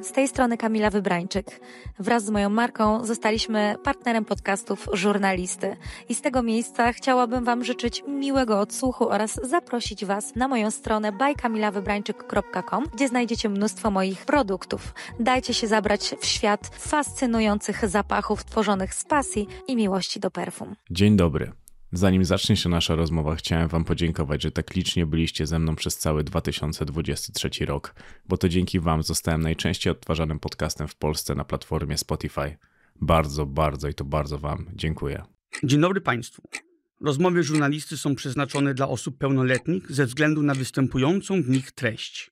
Z tej strony Kamila Wybrańczyk. Wraz z moją marką zostaliśmy partnerem podcastów Żurnalisty. I z tego miejsca chciałabym Wam życzyć miłego odsłuchu oraz zaprosić Was na moją stronę bajkamilawybrańczyk.com, gdzie znajdziecie mnóstwo moich produktów. Dajcie się zabrać w świat fascynujących zapachów tworzonych z pasji i miłości do perfum. Dzień dobry. Zanim zacznie się nasza rozmowa, chciałem Wam podziękować, że tak licznie byliście ze mną przez cały 2023 rok, bo to dzięki Wam zostałem najczęściej odtwarzanym podcastem w Polsce na platformie Spotify. Bardzo, bardzo i to bardzo Wam dziękuję. Dzień dobry Państwu. Rozmowy żurnalisty są przeznaczone dla osób pełnoletnich ze względu na występującą w nich treść.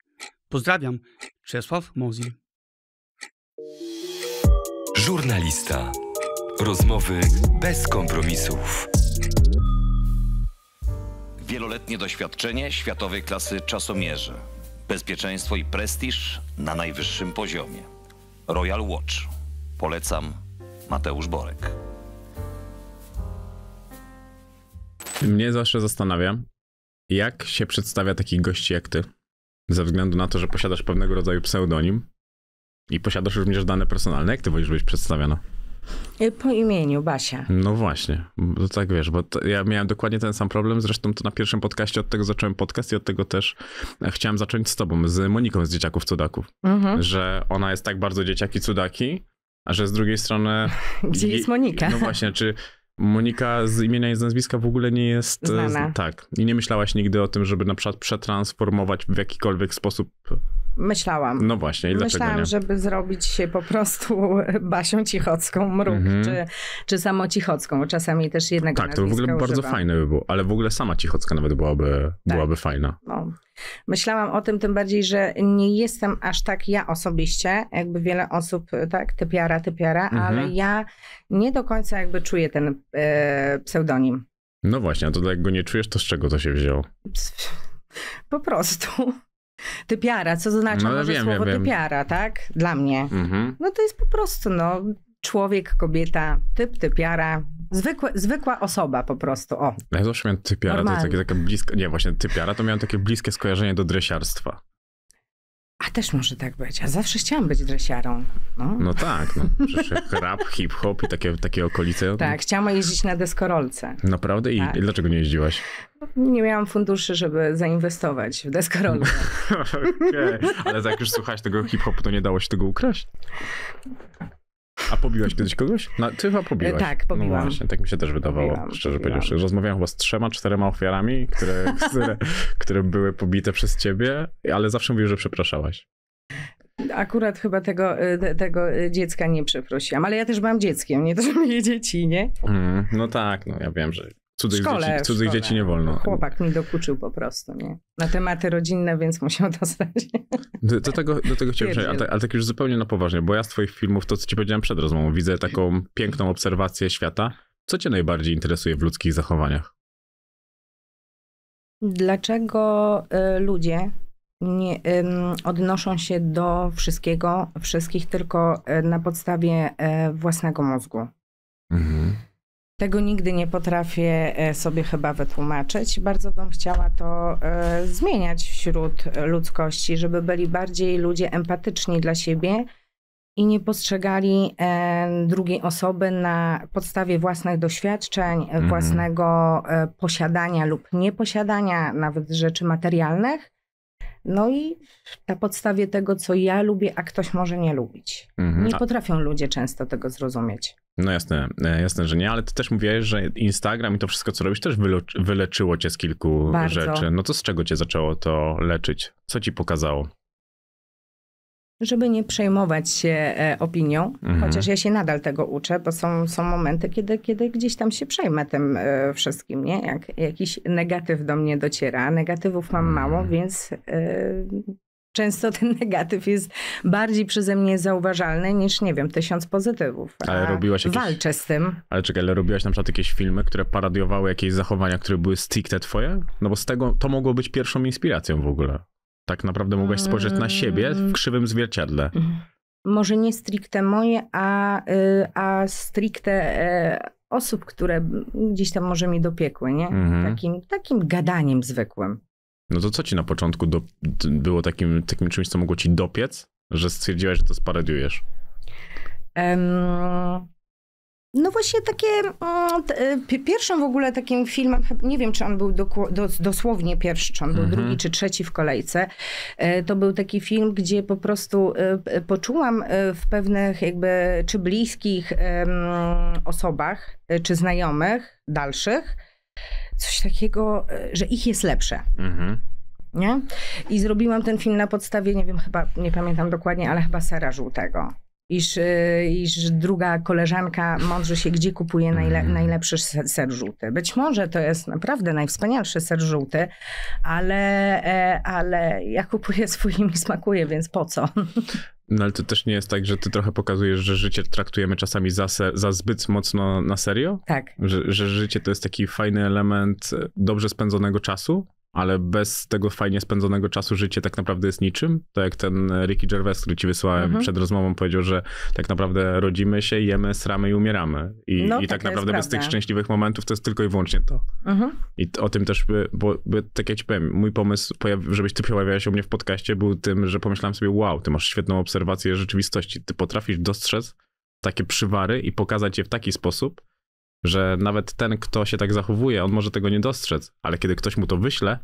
Pozdrawiam, Czesław Mozil. Żurnalista. Rozmowy bez kompromisów. Wieloletnie doświadczenie światowej klasy czasomierzy. Bezpieczeństwo i prestiż na najwyższym poziomie. Royal Watch. Polecam Mateusz Borek. Mnie zawsze zastanawia, jak się przedstawia takich gości jak ty. Ze względu na to, że posiadasz pewnego rodzaju pseudonim i posiadasz również dane personalne. Jak ty wolisz być przedstawiona? Y, po imieniu, Basia. No właśnie, tak wiesz, bo to, ja miałem dokładnie ten sam problem, zresztą to na pierwszym podcaście od tego zacząłem podcast i od tego też e, chciałem zacząć z tobą, z Moniką z Dzieciaków Cudaków, mhm. że ona jest tak bardzo Dzieciaki Cudaki, a że z drugiej strony... Gdzie jest Monika? No właśnie, czy... Monika z imienia i z nazwiska w ogóle nie jest e, znana. Tak. I nie myślałaś nigdy o tym, żeby na przykład przetransformować w jakikolwiek sposób Myślałam. No właśnie, i Myślałam, nie? żeby zrobić się po prostu Basią Cichocką mruk, mm -hmm. czy, czy samo Cichocką, bo czasami też jednego Tak, to w ogóle używam. bardzo fajne by było, ale w ogóle sama Cichocka nawet byłaby, tak. byłaby fajna. No. Myślałam o tym, tym bardziej, że nie jestem aż tak ja osobiście, jakby wiele osób, tak, typiara, typiara, ale mhm. ja nie do końca jakby czuję ten e, pseudonim. No właśnie, a to jak go nie czujesz, to z czego to się wziął? Po prostu. Typiara, co znaczy no, może wiem, słowo wiem, typiara, tak? Dla mnie. Mhm. No to jest po prostu, no, człowiek, kobieta, typ, typiara, zwykła osoba po prostu, o. Ja zawsze miałem typiara, to jest takie, takie blisko, nie właśnie typiara, to miałem takie bliskie skojarzenie do dresiarstwa a też może tak być. A zawsze chciałam być dresiarą. No, no tak, no. rap, hip-hop i takie, takie okolice. Tak, chciałam jeździć na deskorolce. Naprawdę? I tak. dlaczego nie jeździłaś? Nie miałam funduszy, żeby zainwestować w deskorolkę. Okej, okay. ale jak już słuchałaś tego hip-hopu, to nie dało się tego ukraść? A pobiłaś kiedyś kogoś? No, ty chyba pobiłaś. E, tak, no pobiłam. No właśnie, tak mi się też wydawało, pobiłam, szczerze pobiłam. Rozmawiałam chyba z trzema, czterema ofiarami, które, które, które były pobite przez ciebie, ale zawsze mówisz, że przepraszałaś. Akurat chyba tego, y, tego y, dziecka nie przeprosiłam, ale ja też byłam dzieckiem, nie to, że mieli dzieci, nie? Mm, no tak, no ja wiem, że Cudzych, szkole, dzieci, cudzych dzieci nie wolno. Chłopak mi dokuczył po prostu, nie? Na tematy rodzinne, więc musiał dostać. Do, do tego, do tego chciałem przejść, ale, tak, ale tak już zupełnie na poważnie, bo ja z twoich filmów, to co ci powiedziałem przed rozmową, widzę taką piękną obserwację świata. Co cię najbardziej interesuje w ludzkich zachowaniach? Dlaczego y, ludzie nie, odnoszą się do wszystkiego, wszystkich tylko y, na podstawie y, własnego mózgu? Mhm. Tego nigdy nie potrafię e, sobie chyba wytłumaczyć. Bardzo bym chciała to e, zmieniać wśród ludzkości, żeby byli bardziej ludzie empatyczni dla siebie i nie postrzegali e, drugiej osoby na podstawie własnych doświadczeń, mhm. własnego posiadania lub nieposiadania nawet rzeczy materialnych no i na podstawie tego, co ja lubię, a ktoś może nie lubić. Mhm. Nie potrafią ludzie często tego zrozumieć. No jasne, e, jasne, że nie, ale ty też mówiłeś, że Instagram i to wszystko, co robisz, też wyleczyło cię z kilku Bardzo. rzeczy. No to z czego cię zaczęło to leczyć? Co ci pokazało? żeby nie przejmować się e, opinią, mhm. chociaż ja się nadal tego uczę, bo są, są momenty, kiedy, kiedy gdzieś tam się przejmę tym e, wszystkim, nie? Jak jakiś negatyw do mnie dociera, negatywów mam mhm. mało, więc e, często ten negatyw jest bardziej przeze mnie zauważalny niż, nie wiem, tysiąc pozytywów. Ale robiłaś jakieś... Walczę z tym. Ale czekaj, ale robiłaś na przykład jakieś filmy, które paradiowały jakieś zachowania, które były stricte twoje? No bo z tego to mogło być pierwszą inspiracją w ogóle tak naprawdę mogłaś spojrzeć na siebie w mm. krzywym zwierciadle. Mm. Może nie stricte moje, a, y, a stricte e, osób, które gdzieś tam może mi dopiekły, nie? Mhm. Takim, takim gadaniem zwykłym. No to co ci na początku do, było takim, takim czymś, co mogło ci dopiec, że stwierdziłaś, że to sparodiujesz? Um, no właśnie takie, mm, y, pierwszym w ogóle takim filmem, nie wiem czy on był dosłownie pierwszy, czy on był mhm. drugi czy trzeci w kolejce, e, to był taki film, gdzie po prostu e, poczułam e, w pewnych jakby, czy bliskich osobach, czy znajomych, dalszych, coś takiego, że ich jest lepsze. Mhm. Nie? I zrobiłam ten film na podstawie, nie wiem, chyba, nie pamiętam dokładnie, ale chyba Sera Żółtego iż, y, iż druga koleżanka mądrze się, gdzie kupuje najle, mhm. najlepszy ser żółty. Być może to jest naprawdę najwspanialszy ser żółty, ale, e, ale ja kupuję swój i mi smakuje, więc po co? No ale to też nie jest tak, że ty trochę pokazujesz, że życie traktujemy czasami za, se, za zbyt mocno na serio? Tak. Że, że życie to jest taki fajny element e, dobrze spędzonego czasu? ale bez tego fajnie spędzonego czasu życie tak naprawdę jest niczym. To jak ten Ricky Gervais, który ci wysłałem mhm. przed rozmową, powiedział, że tak naprawdę rodzimy się, jemy, sramy i umieramy. I, no, i tak naprawdę bez tych szczęśliwych momentów to jest tylko i wyłącznie to. Mhm. I o tym też, by, bo by, tak jak ci powiem, mój pomysł, żebyś ty pojawiała się u mnie w podcaście, był tym, że pomyślałem sobie, wow, ty masz świetną obserwację rzeczywistości. Ty potrafisz dostrzec takie przywary i pokazać je w taki sposób, że nawet ten, kto się tak zachowuje, on może tego nie dostrzec, ale kiedy ktoś mu to wyśle,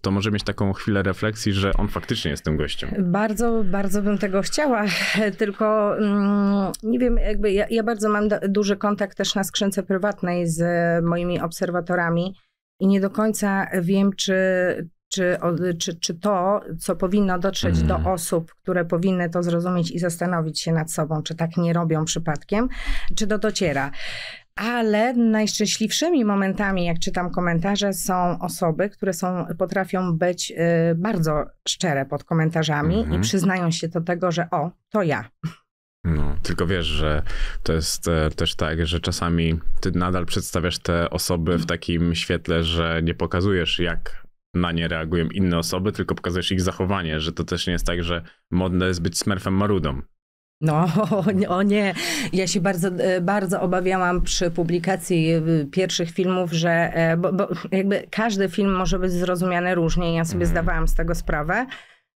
to może mieć taką chwilę refleksji, że on faktycznie jest tym gościem. Bardzo, bardzo bym tego chciała, tylko mm, nie wiem, jakby ja, ja bardzo mam duży kontakt też na skrzynce prywatnej z moimi obserwatorami i nie do końca wiem, czy, czy, czy, czy to, co powinno dotrzeć mm. do osób, które powinny to zrozumieć i zastanowić się nad sobą, czy tak nie robią przypadkiem, czy to dociera ale najszczęśliwszymi momentami, jak czytam komentarze, są osoby, które są, potrafią być y, bardzo szczere pod komentarzami mm -hmm. i mhm. przyznają się do tego, że o, to ja. No, tylko wiesz, że to jest e, też tak, że czasami ty nadal przedstawiasz te osoby w takim świetle, że nie pokazujesz, jak na nie reagują inne osoby, tylko pokazujesz ich zachowanie, że to też nie jest tak, że modne jest być smerfem marudą, no, o nie. Ja się bardzo, e, bardzo obawiałam przy publikacji e, pierwszych filmów, że e, bo, bo jakby każdy film może być zrozumiany różnie. Ja sobie mhm. zdawałam z tego sprawę.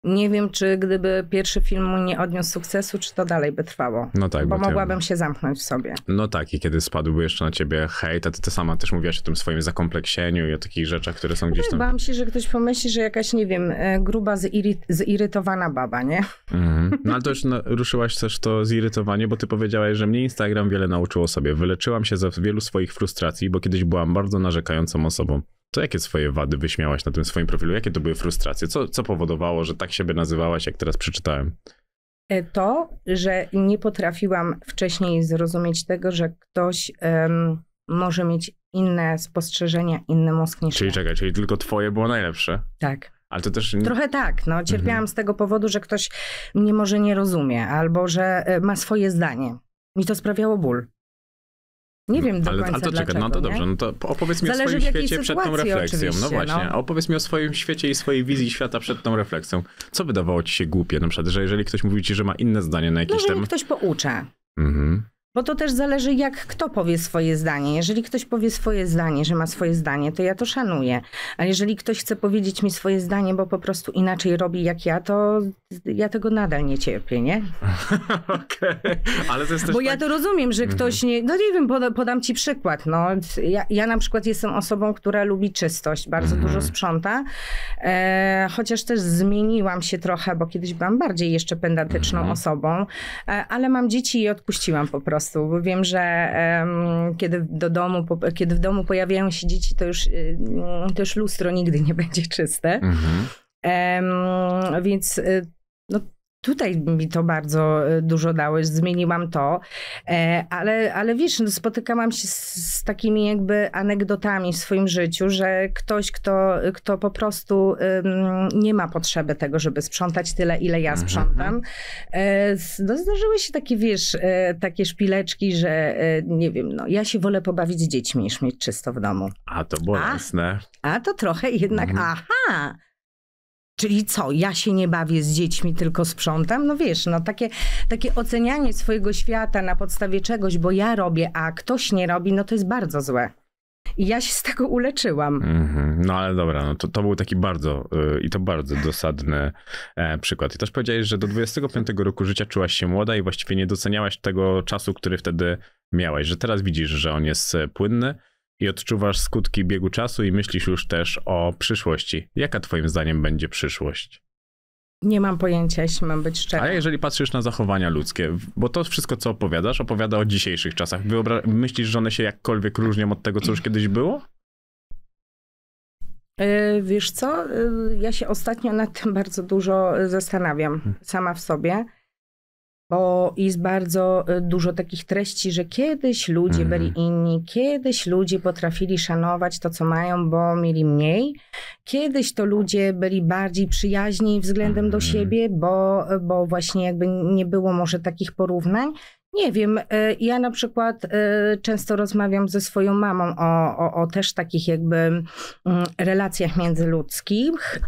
Nie wiem, czy gdyby pierwszy film nie odniósł sukcesu, czy to dalej by trwało. No tak. Bo, bo mogłabym się zamknąć w sobie. No tak, i kiedy spadłby jeszcze na ciebie hejt, a ty, ty sama też mówiłaś o tym swoim zakompleksieniu i o takich rzeczach, które są gdzieś tam... Bałam się, że ktoś pomyśli, że jakaś, nie wiem, e, gruba, ziry... zirytowana baba, nie? Mhm. No ale to już ruszyłaś też to zirytowanie, bo ty powiedziałaś, że mnie Instagram wiele nauczyło sobie. Wyleczyłam się ze wielu swoich frustracji, bo kiedyś byłam bardzo narzekającą osobą. To jakie swoje wady wyśmiałaś na tym swoim profilu? Jakie to były frustracje? Co, co powodowało, że tak siebie nazywałaś, jak teraz przeczytałem? E, to, że nie potrafiłam wcześniej zrozumieć tego, że ktoś um, może mieć inne spostrzeżenia, inny mózg niż Czyli czekaj, czyli tylko twoje było najlepsze? Tak. Ale to też... Trochę tak. No, mhm. cierpiałam mhm. z tego powodu, że ktoś mnie może nie rozumie, albo że e, ma swoje zdanie. Mi to sprawiało ból. Nie wiem do ale, końca ale to czekaj, no to dobrze, nie? no to opowiedz mi Zależy o swoim świecie przed tą refleksją. No właśnie, no. opowiedz mi o swoim świecie i swojej wizji świata przed tą refleksją. Co wydawało ci się głupie? Na przykład, że jeżeli ktoś mówi ci, że ma inne zdanie na jakiś no, temat... ktoś poucza. Mhm. Bo to też zależy, jak kto powie swoje zdanie. Jeżeli ktoś powie swoje zdanie, że ma swoje zdanie, to ja to szanuję. Ale jeżeli ktoś chce powiedzieć mi swoje zdanie, bo po prostu inaczej robi jak ja, to ja tego nadal nie cierpię, nie? Okej, okay. ale to jest też Bo tak... ja to rozumiem, że mhm. ktoś nie... No nie wiem, podam ci przykład. No, ja, ja, na przykład jestem osobą, która lubi czystość, bardzo mm. dużo sprząta. E, chociaż też zmieniłam się trochę, bo kiedyś byłam bardziej jeszcze pedantyczną mm. osobą. E, ale mam dzieci i odpuściłam po prostu prostu, bo wiem, że um, kiedy, do domu, po, kiedy w domu pojawiają się dzieci, to już, y, to już lustro nigdy nie będzie czyste. Mhm. Um, więc y, no, tutaj mi to bardzo e, dużo dało, zmieniłam to, e, ale, ale wiesz, no spotykałam się z, z, takimi jakby anegdotami w swoim życiu, że ktoś, kto, kto po prostu nie ma potrzeby tego, żeby sprzątać tyle, ile ja mhm. sprzątam, e, no zdarzyły się takie, wiesz, takie szpileczki, że nie wiem, no ja się wolę pobawić z dziećmi niż mieć czysto w domu. A to bolesne. A, a to trochę jednak, mhm. aha, Czyli co, ja się nie bawię z dziećmi, tylko sprzątam? No wiesz, no takie, takie ocenianie swojego świata na podstawie czegoś, bo ja robię, a ktoś nie robi, no to jest bardzo złe. I ja się z tego uleczyłam. Mm -hmm. No ale dobra, no to, to był taki bardzo y, i to bardzo dosadny e, przykład. I też powiedziałeś, że do 25 roku życia czułaś się młoda i właściwie nie doceniałaś tego czasu, który wtedy miałaś, że teraz widzisz, że on jest e, płynny, i odczuwasz skutki biegu czasu i myślisz już też o przyszłości. Jaka Twoim zdaniem będzie przyszłość? Nie mam pojęcia, jeśli mam być szczery. a jeżeli patrzysz na zachowania ludzkie, bo to wszystko, co opowiadasz, opowiada o dzisiejszych czasach. Wyobra myślisz, że one się jakkolwiek różnią od tego, co już kiedyś było? E, wiesz co? E, ja się ostatnio nad tym bardzo dużo e, zastanawiam sama w sobie bo jest bardzo y, dużo takich treści, że kiedyś ludzie mhm. byli inni, kiedyś ludzie potrafili szanować to, co mają, bo mieli mniej. Kiedyś to ludzie byli bardziej przyjaźni względem do mhm. siebie, bo, bo właśnie jakby nie było może takich porównań. Nie wiem, y, ja na przykład y, często rozmawiam ze swoją mamą o, o, o też takich jakby mm, relacjach międzyludzkich.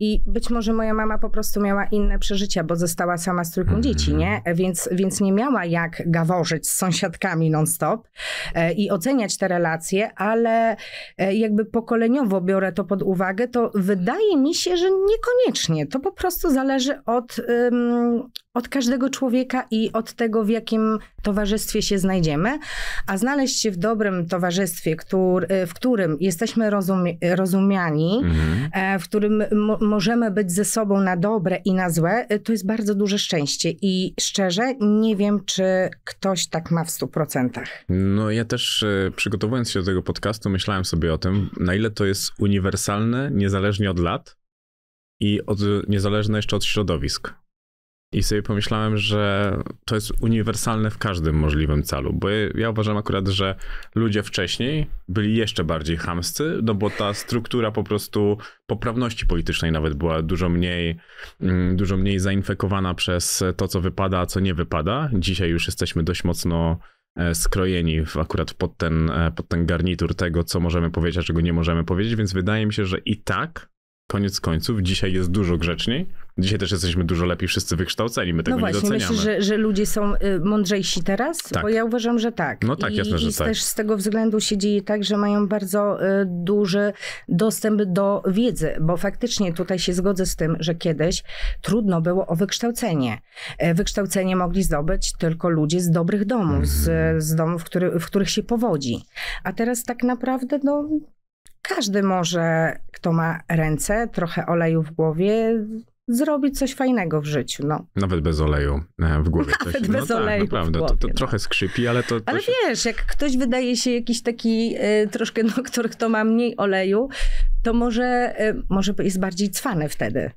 I być może moja mama po prostu miała inne przeżycia, bo została sama z trójką mm -hmm. dzieci, nie? Więc, więc nie miała jak gaworzyć z sąsiadkami non-stop e, i oceniać te relacje, ale e, jakby pokoleniowo biorę to pod uwagę, to wydaje mi się, że niekoniecznie. To po prostu zależy od, od każdego człowieka i od tego, w jakim towarzystwie się znajdziemy, a znaleźć się w dobrym towarzystwie, który, e, w którym jesteśmy rozumiani, mhm. E, w którym możemy być ze sobą na dobre i na złe, e, to jest bardzo duże szczęście. I szczerze nie wiem, czy ktoś tak ma w stu procentach. No ja też przygotowując się do tego podcastu, myślałem sobie o tym, na ile to jest uniwersalne, niezależnie od lat i od, niezależne jeszcze od środowisk. I sobie pomyślałem, że to jest uniwersalne w każdym możliwym celu, bo ja uważam akurat, że ludzie wcześniej byli jeszcze bardziej chamscy, no bo ta struktura po prostu poprawności politycznej nawet była dużo mniej, mm, dużo mniej zainfekowana przez to, co wypada, a co nie wypada. Dzisiaj już jesteśmy dość mocno e, skrojeni w, akurat pod ten, e, pod ten garnitur tego, co możemy powiedzieć, a czego nie możemy powiedzieć, więc wydaje mi się, że i tak koniec końców dzisiaj jest dużo grzeczniej Dzisiaj też jesteśmy dużo lepiej wszyscy wykształceni, my tego no właśnie, nie doceniamy. Myślisz, że, że ludzie są y, mądrzejsi teraz? Tak. Bo ja uważam, że tak. No tak, I, jasne, że i tak. też z tego względu się dzieje tak, że mają bardzo y, duży dostęp do wiedzy, bo faktycznie tutaj się zgodzę z tym, że kiedyś trudno było o wykształcenie. E, wykształcenie mogli zdobyć tylko ludzie z dobrych domów, mm. z, mhm. z domów, który, w których się powodzi. A teraz tak naprawdę no, każdy może, kto ma ręce, trochę oleju w głowie, zrobić coś fajnego w życiu. No. Nawet bez oleju e, w głowie. Nawet no bez no oleju. Tak, naprawdę, głowie, to, to no. trochę skrzypi, ale to. to ale się... wiesz, jak ktoś wydaje się jakiś taki y, troszkę, no, który kto ma mniej oleju, to może, y, może jest bardziej cwany wtedy.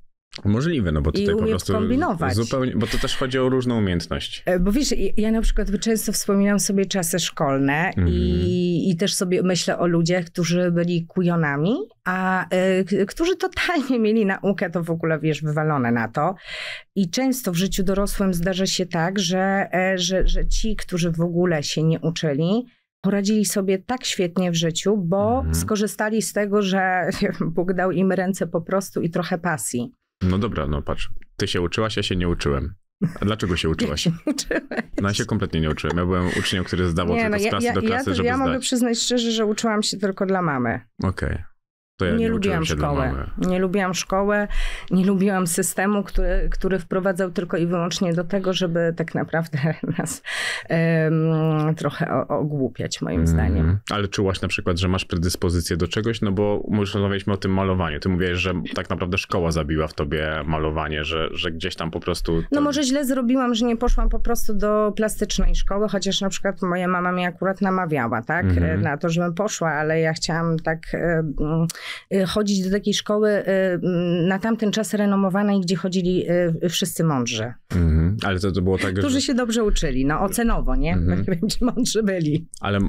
Możliwe, no bo tutaj po prostu kombinować. zupełnie, bo to też chodzi o różną umiejętność. E, bo wiesz, ja na przykład często wspominam sobie czasy szkolne mm. i, mhm. i też sobie myślę o ludziach, którzy byli kujonami, a y, którzy totalnie mieli naukę, to w ogóle wiesz, wywalone na to. I często w życiu dorosłym zdarza się tak, że, e, że, że ci, którzy w ogóle się nie uczyli, poradzili sobie tak świetnie w życiu, bo mm. skorzystali z tego, że Bóg dał im ręce po prostu i trochę pasji. No dobra, no patrz. Ty się uczyłaś, ja się nie uczyłem. A dlaczego się uczyłaś? Ja się No ja się kompletnie nie uczyłem. Ja byłem uczniem, który zdawał nie, tylko no, z klasy ja, do klasy, ja, żeby ja zdać. Ja mogę przyznać szczerze, że uczyłam się tylko dla mamy. Okej. Okay. Ja nie, nie, lubiłam szkoły. Nie lubiłam szkoły, nie lubiłam systemu, który, który wprowadzał tylko i wyłącznie do tego, żeby tak naprawdę nas um, trochę ogłupiać, moim mm. zdaniem. Ale czułaś na przykład, że masz predyspozycję do czegoś, no bo już rozmawialiśmy o tym malowaniu. Ty mówisz, że tak naprawdę szkoła zabiła w tobie malowanie, że, że gdzieś tam po prostu... To... No może źle zrobiłam, że nie poszłam po prostu do plastycznej szkoły, chociaż na przykład moja mama mnie akurat namawiała, tak? Mm. Na to, żebym poszła, ale ja chciałam tak... Y, chodzić do takiej szkoły y, na tamten czas renomowanej, gdzie chodzili y, wszyscy mądrzy. Mhm. Ale to, to było tak, Którzy że... się dobrze uczyli, no ocenowo, nie? Mhm. Nie wiem, mądrzy byli. Ale,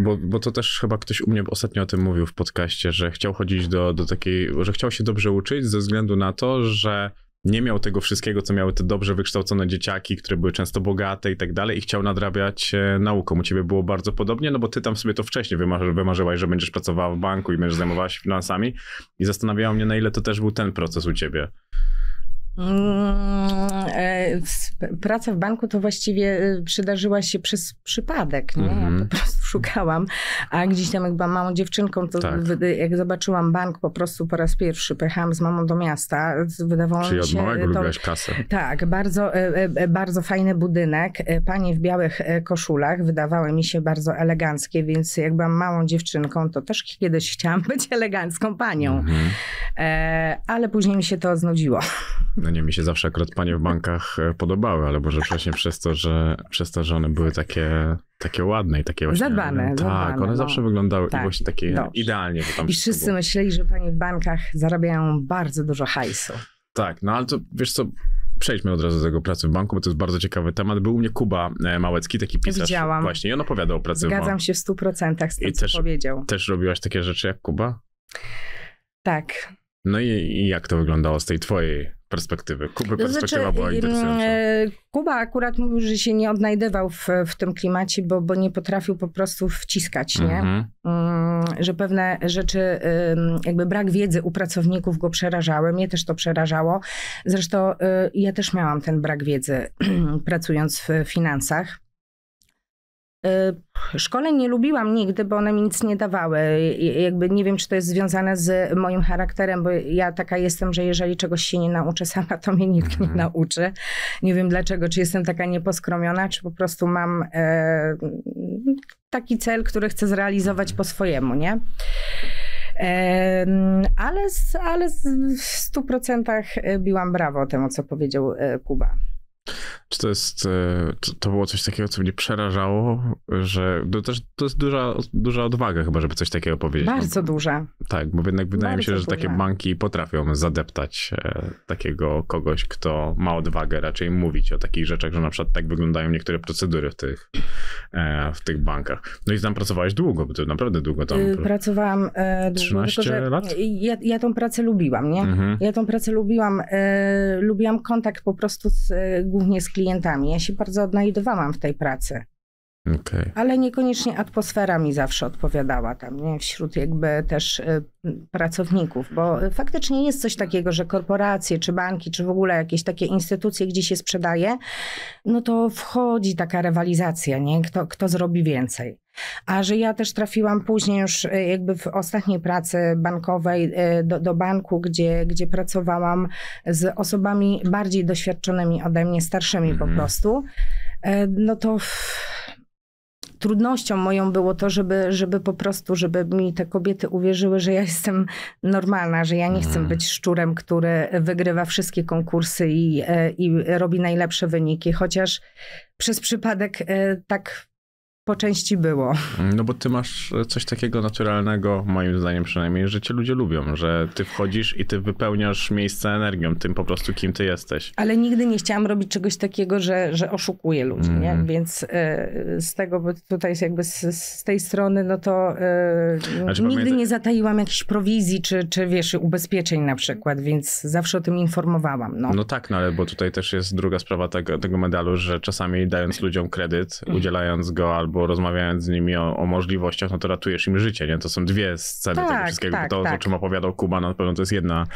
bo, bo to też chyba ktoś u mnie ostatnio o tym mówił w podcaście, że chciał chodzić do, do takiej, że chciał się dobrze uczyć ze względu na to, że nie miał tego wszystkiego, co miały te dobrze wykształcone dzieciaki, które były często bogate i tak dalej, i chciał nadrabiać e, nauką. U ciebie było bardzo podobnie, no bo ty tam sobie to wcześniej wymarzy, wymarzyłaś, że będziesz pracowała w banku i będziesz zajmowała się finansami. I zastanawiało mnie, na ile to też był ten proces u ciebie. Mm, e, praca w banku to właściwie e, przydarzyła się przez przypadek. Nie? Ja mhm. po prostu szukałam, a gdzieś tam jak byłam małą dziewczynką, to tak. jak zobaczyłam bank po prostu po raz pierwszy, pojechałam z mamą do miasta, wydawało Czyli mi się... od e, małego to, lubiłaś kasę. Tak, bardzo, bardzo fajny budynek, panie w białych koszulach wydawały mi się bardzo eleganckie, więc jak byłam małą dziewczynką, to też kiedyś chciałam być elegancką panią. Mhm. Ale później mi się to znudziło. No nie, mi się zawsze akurat panie w bankach e, podobały, ale może właśnie przez to, że, przez to, że one były takie, takie ładne i takie właśnie... Zadbane. Tak, zadbane, one no. zawsze wyglądały tak, właśnie takie dobrze. idealnie. Bo tam I wszyscy było. myśleli, że panie w bankach zarabiają bardzo dużo hajsu. Tak, no ale to wiesz co, przejdźmy od razu do tego pracy w banku, bo to jest bardzo ciekawy temat. Był u mnie Kuba e, Małecki, taki pisarz. Widziałam. Właśnie, i on opowiadał o pracy Zgadzam w banku. Zgadzam się w stu procentach z tym, I co też, powiedział. też robiłaś takie rzeczy jak Kuba? Tak. No i, i jak to wyglądało z tej twojej perspektywy. Kuby perspektywa znaczy, była interesująca. E, Kuba akurat mówił, że się nie odnajdywał w, w tym klimacie, bo, bo nie potrafił po prostu wciskać, nie? Mhm. Mm -hmm. że pewne rzeczy, jakby brak wiedzy u pracowników go przerażały, mnie też to przerażało. Zresztą y, ja też miałam ten brak wiedzy pracując w finansach. Y, szkole nie lubiłam nigdy, bo one mi nic nie dawały. Jakby nie wiem, czy to jest związane z moim charakterem, bo ja taka jestem, że jeżeli czegoś się nie nauczę sama, to mnie nikt nie mhm. nauczy. Nie wiem dlaczego, czy jestem taka nieposkromiona, czy po prostu mam e, taki cel, który chcę zrealizować po swojemu, nie? E, ale, ale w procentach biłam brawo temu, co powiedział e, Kuba to jest, e, to, było coś takiego, co mnie przerażało, że to też to jest duża, duża odwaga chyba, żeby coś takiego powiedzieć. Bardzo no, duża. Tak, bo jednak wydaje Bardzo mi się, że duża. takie banki potrafią zadeptać e, takiego kogoś, kto ma odwagę raczej mówić o takich rzeczach, że na przykład tak wyglądają niektóre procedury w tych, e, w tych bankach. No i tam pracowałeś długo, bo to naprawdę długo tam. Y, pracowałam 13 lat? Ja, ja tą pracę lubiłam, nie? Mhm. Ja tą pracę lubiłam. Lubiłam kontakt po prostu z, głównie z klientami klientami. Ja się bardzo odnajdowałam w tej pracy. Okay. Ale niekoniecznie atmosfera mi zawsze odpowiadała tam, nie? wśród jakby też y, pracowników, bo faktycznie jest coś takiego, że korporacje, czy banki, czy w ogóle jakieś takie instytucje, gdzie się sprzedaje, no to wchodzi taka rywalizacja, nie? Kto, kto zrobi więcej. A że ja też trafiłam później już y, jakby w ostatniej pracy bankowej y, do, do, banku, gdzie, gdzie pracowałam z osobami bardziej doświadczonymi ode mnie, starszymi po mhm. prostu, no to trudnością moją było to, żeby, żeby po prostu, żeby mi te kobiety uwierzyły, że ja jestem normalna, że ja nie chcę mhm. być szczurem, który wygrywa wszystkie konkursy i, e, i robi najlepsze wyniki, chociaż przez przypadek e, tak po części było. No bo ty masz e, coś takiego naturalnego, moim zdaniem przynajmniej, że cię ludzie lubią, że ty wchodzisz i ty wypełniasz miejsce energią, tym po prostu kim ty jesteś. Ale nigdy nie chciałam robić czegoś takiego, że, że oszukuję ludzi, mm. nie? Mhm. Więc y, z tego, bo tutaj jest jakby z, z, tej strony, no to y, znaczy, nigdy nie zataiłam jakichś prowizji, czy, czy wiesz, ubezpieczeń na przykład, więc zawsze o tym informowałam. No, no tak, no ale bo tutaj też jest druga sprawa tego, tego medalu, że czasami dając ludziom kredyt, mm. udzielając go albo albo rozmawiając z nimi o, o, możliwościach, no to ratujesz im życie, nie? To są dwie sceny tak, tego wszystkiego. Tak, to, tak. o czym opowiadał Kuba, no, na pewno to jest jedna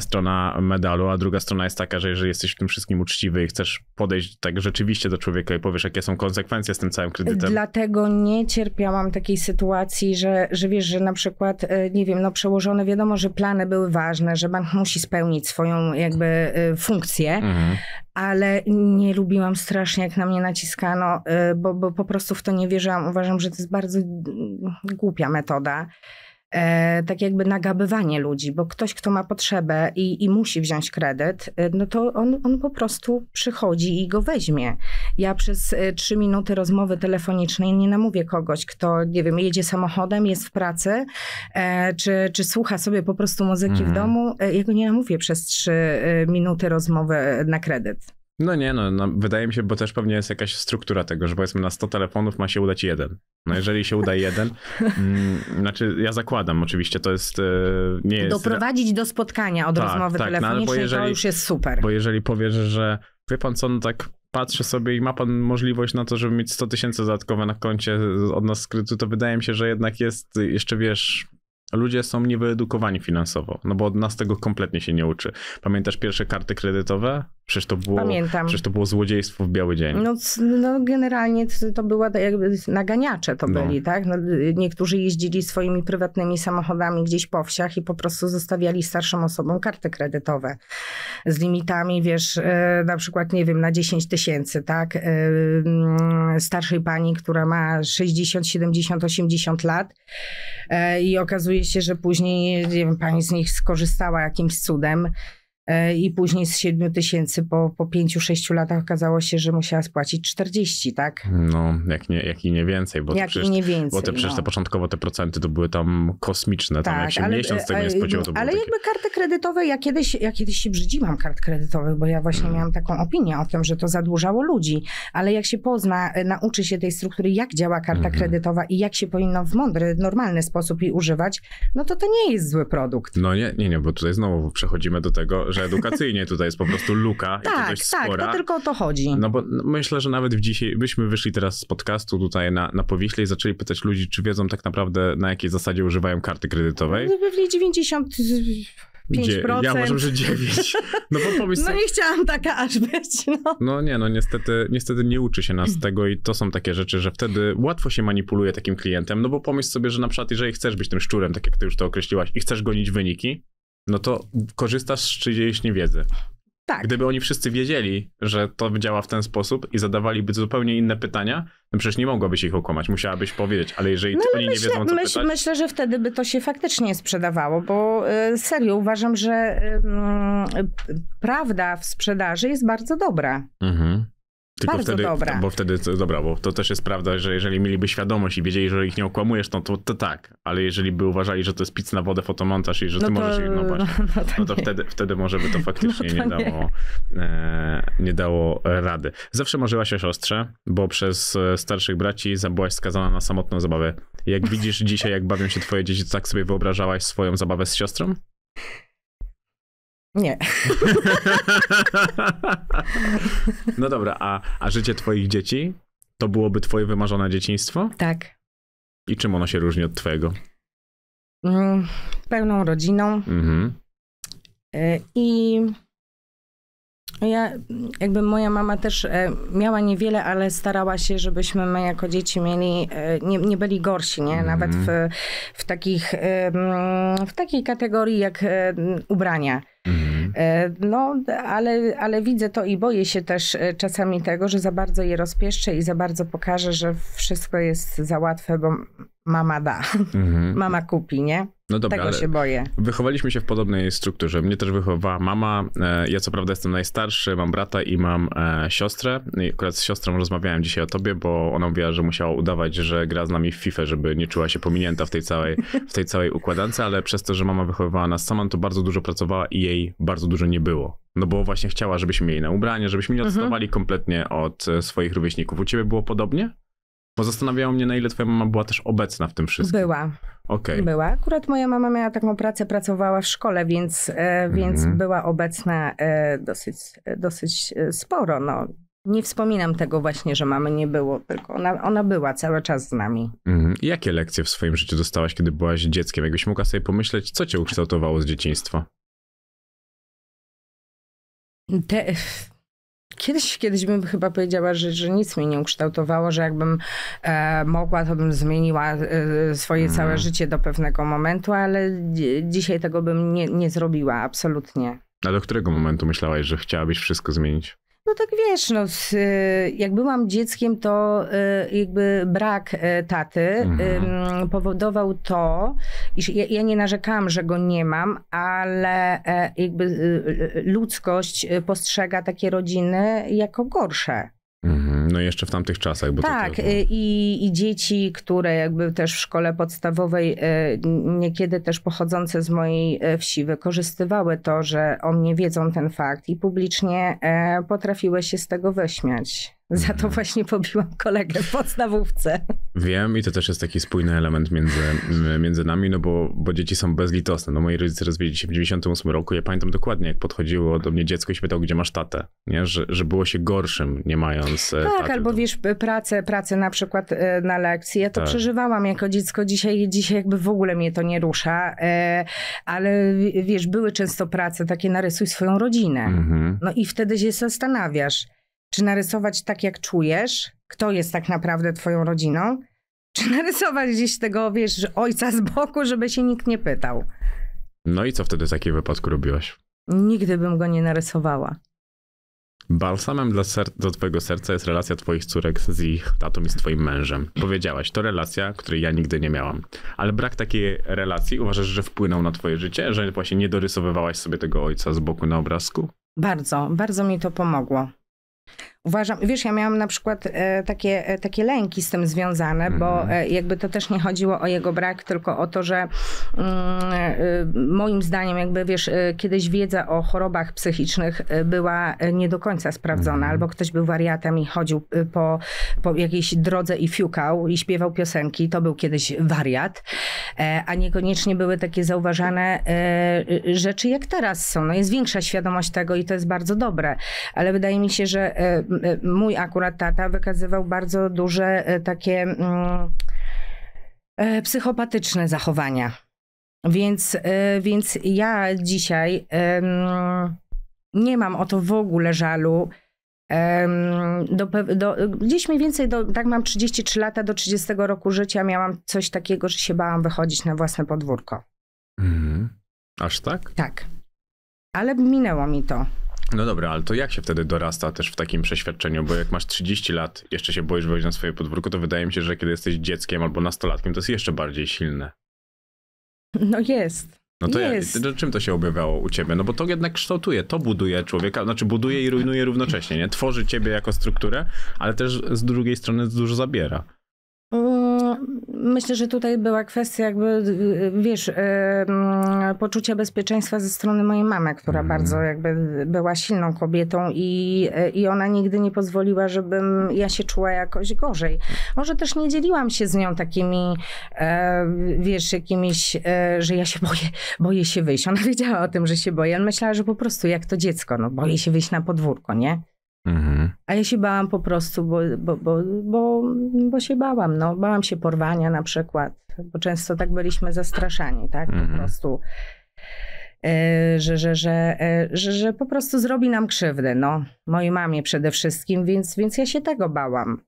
strona medalu, a druga strona jest taka, że jeżeli jesteś w tym wszystkim uczciwy i chcesz podejść tak rzeczywiście do człowieka i powiesz, jakie są konsekwencje z tym całym kredytem. Dlatego nie cierpiałam takiej sytuacji, że, że wiesz, że na przykład, e, nie wiem, no przełożone, wiadomo, że plany były ważne, że bank musi spełnić swoją jakby e, funkcję, mhm ale nie lubiłam strasznie, jak na mnie naciskano, y, bo, bo po prostu w to nie wierzyłam. Uważam, że to jest bardzo mm, głupia metoda e, tak jakby nagabywanie ludzi, bo ktoś, kto ma potrzebę i, i musi wziąć kredyt, e, no to on, on po prostu przychodzi i go weźmie. Ja przez e, trzy minuty rozmowy telefonicznej nie namówię kogoś, kto, nie wiem, jedzie samochodem, jest w pracy, e, czy, czy słucha sobie po prostu muzyki mm. w mhm. domu. E, ja go nie namówię przez trzy minuty rozmowy na kredyt. No nie, no, no, wydaje mi się, bo też pewnie jest jakaś struktura tego, że powiedzmy na 100 telefonów ma się udać jeden. No jeżeli się uda jeden, mm, znaczy ja zakładam oczywiście, to jest, e, nie jest... Doprowadzić do spotkania od tak, rozmowy tak, no telefonicznej, no, jeżeli, to już jest super. Bo jeżeli powiesz, że wie pan co, no tak patrzę sobie i ma pan możliwość na to, żeby mieć 100 tysięcy dodatkowe na koncie od nas skrytu, to wydaje mi się, że jednak jest jeszcze, wiesz, ludzie są niewyedukowani finansowo, no bo od nas tego kompletnie się nie uczy. Pamiętasz pierwsze karty kredytowe? Przecież to było, Pamiętam. Przecież to było złodziejstwo w biały dzień. No, no generalnie to była jakby naganiacze to no. byli, tak? No, niektórzy jeździli swoimi prywatnymi samochodami gdzieś po wsiach i po prostu zostawiali starszym osobom karty kredytowe z limitami, wiesz, e, na przykład, nie wiem, na 10 tysięcy, tak? E, mm, starszej pani, która ma 60, 70, 80 lat e, i okazuje się, że później, nie wiem, pani z nich skorzystała jakimś cudem E, i później z 7 tysięcy po, po 5-6 latach okazało się, że musiała spłacić 40, tak? No, jak nie, jak i nie więcej, bo jak przecież, nie więcej, bo te, przecież no. te początkowo te procenty to były tam kosmiczne, tak, tam jak się ale, miesiąc e, tego nie e, spodziewał, no, to Ale takie... jakby karty kredytowe, ja kiedyś, ja kiedyś się brzydziłam kart kredytowych, bo ja właśnie hmm. miałam taką opinię o tym, że to zadłużało ludzi, ale jak się pozna, nauczy się tej struktury, jak działa karta hmm. kredytowa i jak się powinno w mądry, normalny sposób jej używać, no to to nie jest zły produkt. No nie, nie, nie, bo tutaj znowu przechodzimy do tego, że że edukacyjnie tutaj jest po prostu luka tak, i tak, to dość tak, spora. Tak, tylko o to chodzi. No bo no, myślę, że nawet w dzisiaj, byśmy wyszli teraz z podcastu tutaj na, na Powiśle i zaczęli pytać ludzi, czy wiedzą tak naprawdę na jakiej zasadzie używają karty kredytowej. No, pewnie 90... 5%. Ja uważam, że 9. No bo pomyśl No nie chciałam taka aż być, no. No nie, no niestety, niestety nie uczy się nas tego i to są takie rzeczy, że wtedy łatwo się manipuluje takim klientem, no bo pomyśl sobie, że na przykład jeżeli chcesz być tym szczurem, tak jak ty już to określiłaś i chcesz gonić wyniki, no to korzystasz z czyjejś niewiedzy. Tak. Gdyby oni wszyscy wiedzieli, że to działa w ten sposób i zadawaliby zupełnie inne pytania, to no przecież nie mogłabyś ich okłamać, musiałabyś powiedzieć, ale jeżeli no, oni myślę, nie wiedzą, co myśl, pytać... Myślę, że wtedy by to się faktycznie sprzedawało, bo y, serio uważam, że prawda w sprzedaży jest bardzo dobra. Mhm. Tylko Bardzo wtedy, dobra. Bo wtedy, dobra, bo to też jest prawda, że jeżeli mieliby świadomość i wiedzieli, że ich nie okłamujesz, no to, to tak. Ale jeżeli by uważali, że to jest pizza na wodę, fotomontaż i że no ty to, możesz jej no no, to, no to wtedy, wtedy może by to no faktycznie to nie, nie, dało, e, nie dało rady. Zawsze marzyłaś o siostrze, bo przez e, starszych braci byłaś skazana na samotną zabawę. Jak widzisz dzisiaj, jak bawią się twoje dzieci, tak sobie wyobrażałaś swoją zabawę z siostrą? Nie. no dobra, a, a życie twoich dzieci? To byłoby twoje wymarzone dzieciństwo? Tak. I czym ono się różni od twojego? Mm, pełną rodziną. Mhm. E, I ja, jakby moja mama też e, miała niewiele, ale starała się, żebyśmy my jako dzieci mieli, e, nie, nie byli gorsi, nie? Nawet mhm. w, w, takich, w takiej kategorii jak ubrania. E, no, ale, ale widzę to i boję się też e, czasami tego, że za bardzo je rozpieszczę i za bardzo pokażę, że wszystko jest za łatwe, bo mama da, mhm. mama kupi, nie? No dobra, Tego się boję. Wychowaliśmy się w podobnej strukturze. Mnie też wychowała mama. E, ja co prawda jestem najstarszy, mam brata i mam e, siostrę. I akurat z siostrą rozmawiałem dzisiaj o tobie, bo ona mówiła, że musiała udawać, że gra z nami w FIFA, żeby nie czuła się pominięta w tej całej, w tej całej układance, ale przez to, że mama wychowywała nas sama, to bardzo dużo pracowała i jej bardzo dużo nie było. No bo właśnie chciała, żebyśmy mieli na ubranie, żebyśmy nie mhm. odstawali mhm. kompletnie od e, swoich rówieśników. U ciebie było podobnie? Bo zastanawiało mnie, na ile twoja mama była też obecna w tym wszystkim. Była. Okay. Była. Akurat moja mama miała taką pracę, pracowała w szkole, więc, mm -hmm. więc mhm. była obecna e, dosyć, e, dosyć sporo. No, nie wspominam tego właśnie, że mamy nie było, tylko ona, ona była cały czas z nami. Mhm. Jakie lekcje w swoim życiu dostałaś, kiedy byłaś dzieckiem? Jakbyś mogła sobie pomyśleć, co cię ukształtowało z dzieciństwa? Te, kiedyś, kiedyś bym chyba powiedziała, że, że nic mnie nie ukształtowało, że jakbym e, mogła, to bym zmieniła e, swoje mm. całe życie do pewnego momentu, ale dzisiaj tego bym nie, nie zrobiła, absolutnie. A do którego momentu myślałaś, że chciałabyś wszystko zmienić? No tak wiesz, no, y, jak byłam dzieckiem, to y, jakby brak y, taty mhm. powodował to, iż ja, ja nie narzekałam, że go nie mam, ale e, jakby ludzkość postrzega takie rodziny jako gorsze. Mhm. No jeszcze w tamtych czasach. Bo tak, to no. y, i, i dzieci, które jakby też w szkole podstawowej, y, niekiedy też pochodzące z mojej y, wsi, wykorzystywały to, że o mnie wiedzą ten fakt i publicznie potrafiły się z tego wyśmiać. Za to właśnie pobiłam kolegę w podstawówce. Wiem i to też jest taki spójny element między, między nami, no bo, bo dzieci są bezlitosne. No moi rodzice rozwiedzili się w 98 roku. Ja pamiętam dokładnie, jak podchodziło do mnie dziecko i się pytało, gdzie masz tatę, nie? Że, że było się gorszym, nie mając e, Tak, taty. albo wiesz, pracę, pracę na przykład e, na lekcji. Ja to tak. przeżywałam jako dziecko. Dzisiaj, dzisiaj jakby w ogóle mnie to nie rusza, e, ale wiesz, były często prace takie narysuj swoją rodzinę. Mhm. No i wtedy się zastanawiasz, czy narysować tak, jak czujesz, kto jest tak naprawdę twoją rodziną? Czy narysować gdzieś tego, wiesz, ojca z boku, żeby się nikt nie pytał? No i co wtedy w takim wypadku robiłaś? Nigdy bym go nie narysowała. Balsamem dla, ser- do twojego serca jest relacja twoich córek z ich tatą i z twoim mężem. Powiedziałaś, to relacja, której ja nigdy nie miałam. Ale brak takiej relacji uważasz, że wpłynął na twoje życie? Że właśnie nie dorysowywałaś sobie tego ojca z boku na obrazku? Bardzo, bardzo mi to pomogło. Uważam, wiesz, ja miałam na przykład e, takie, e, takie lęki z tym związane, bo mhm. e, jakby to też nie chodziło o jego brak, tylko o to, że mm, moim zdaniem jakby, wiesz, kiedyś wiedza o chorobach psychicznych była nie do końca sprawdzona, mhm. albo ktoś był wariatem i chodził po, po jakiejś drodze i fiukał i śpiewał piosenki, to był kiedyś wariat, a niekoniecznie były takie zauważane rzeczy, jak teraz są. No jest większa świadomość tego i to jest bardzo dobre, ale wydaje mi się, że mój akurat tata wykazywał bardzo duże e, takie mm, e, psychopatyczne zachowania. Więc, e, więc ja dzisiaj nie mam o to w ogóle żalu. Do, do, gdzieś mniej więcej, do, tak mam 33 lata, do 30 roku życia miałam coś takiego, że się bałam wychodzić na własne podwórko. Mhm. Aż tak? Tak. Ale minęło mi to. No dobra, ale to jak się wtedy dorasta też w takim przeświadczeniu? Bo jak masz 30 lat, jeszcze się boisz wejść na swoje podwórko, to wydaje mi się, że kiedy jesteś dzieckiem albo nastolatkiem, to jest jeszcze bardziej silne. No jest. No to jest. No czym to się objawiało u ciebie? No bo to jednak kształtuje, to buduje człowieka, znaczy buduje i rujnuje równocześnie, nie? Tworzy ciebie jako strukturę, ale też z drugiej strony dużo zabiera. O myślę, że tutaj była kwestia jakby, y, wiesz, y, mm, poczucia bezpieczeństwa ze strony mojej mamy, która mm. bardzo jakby była silną kobietą i, y, i ona nigdy nie pozwoliła, żebym ja się czuła jakoś gorzej. Może też nie dzieliłam się z nią takimi, e, wiesz, jakimiś, e, że ja się boję, boję się wyjść. Ona wiedziała o tym, że się boję. Myślała, że po prostu jak to dziecko, no boję się wyjść na podwórko, nie? Mhm. A ja się bałam po prostu, bo, bo, bo, bo, bo się bałam. No. Bałam się porwania na przykład, bo często tak byliśmy zastraszani, tak? Po mhm. prostu. E, że, że, że, e, że, że po prostu zrobi nam krzywdę, no. Mojej mamie przede wszystkim, więc, więc ja się tego bałam.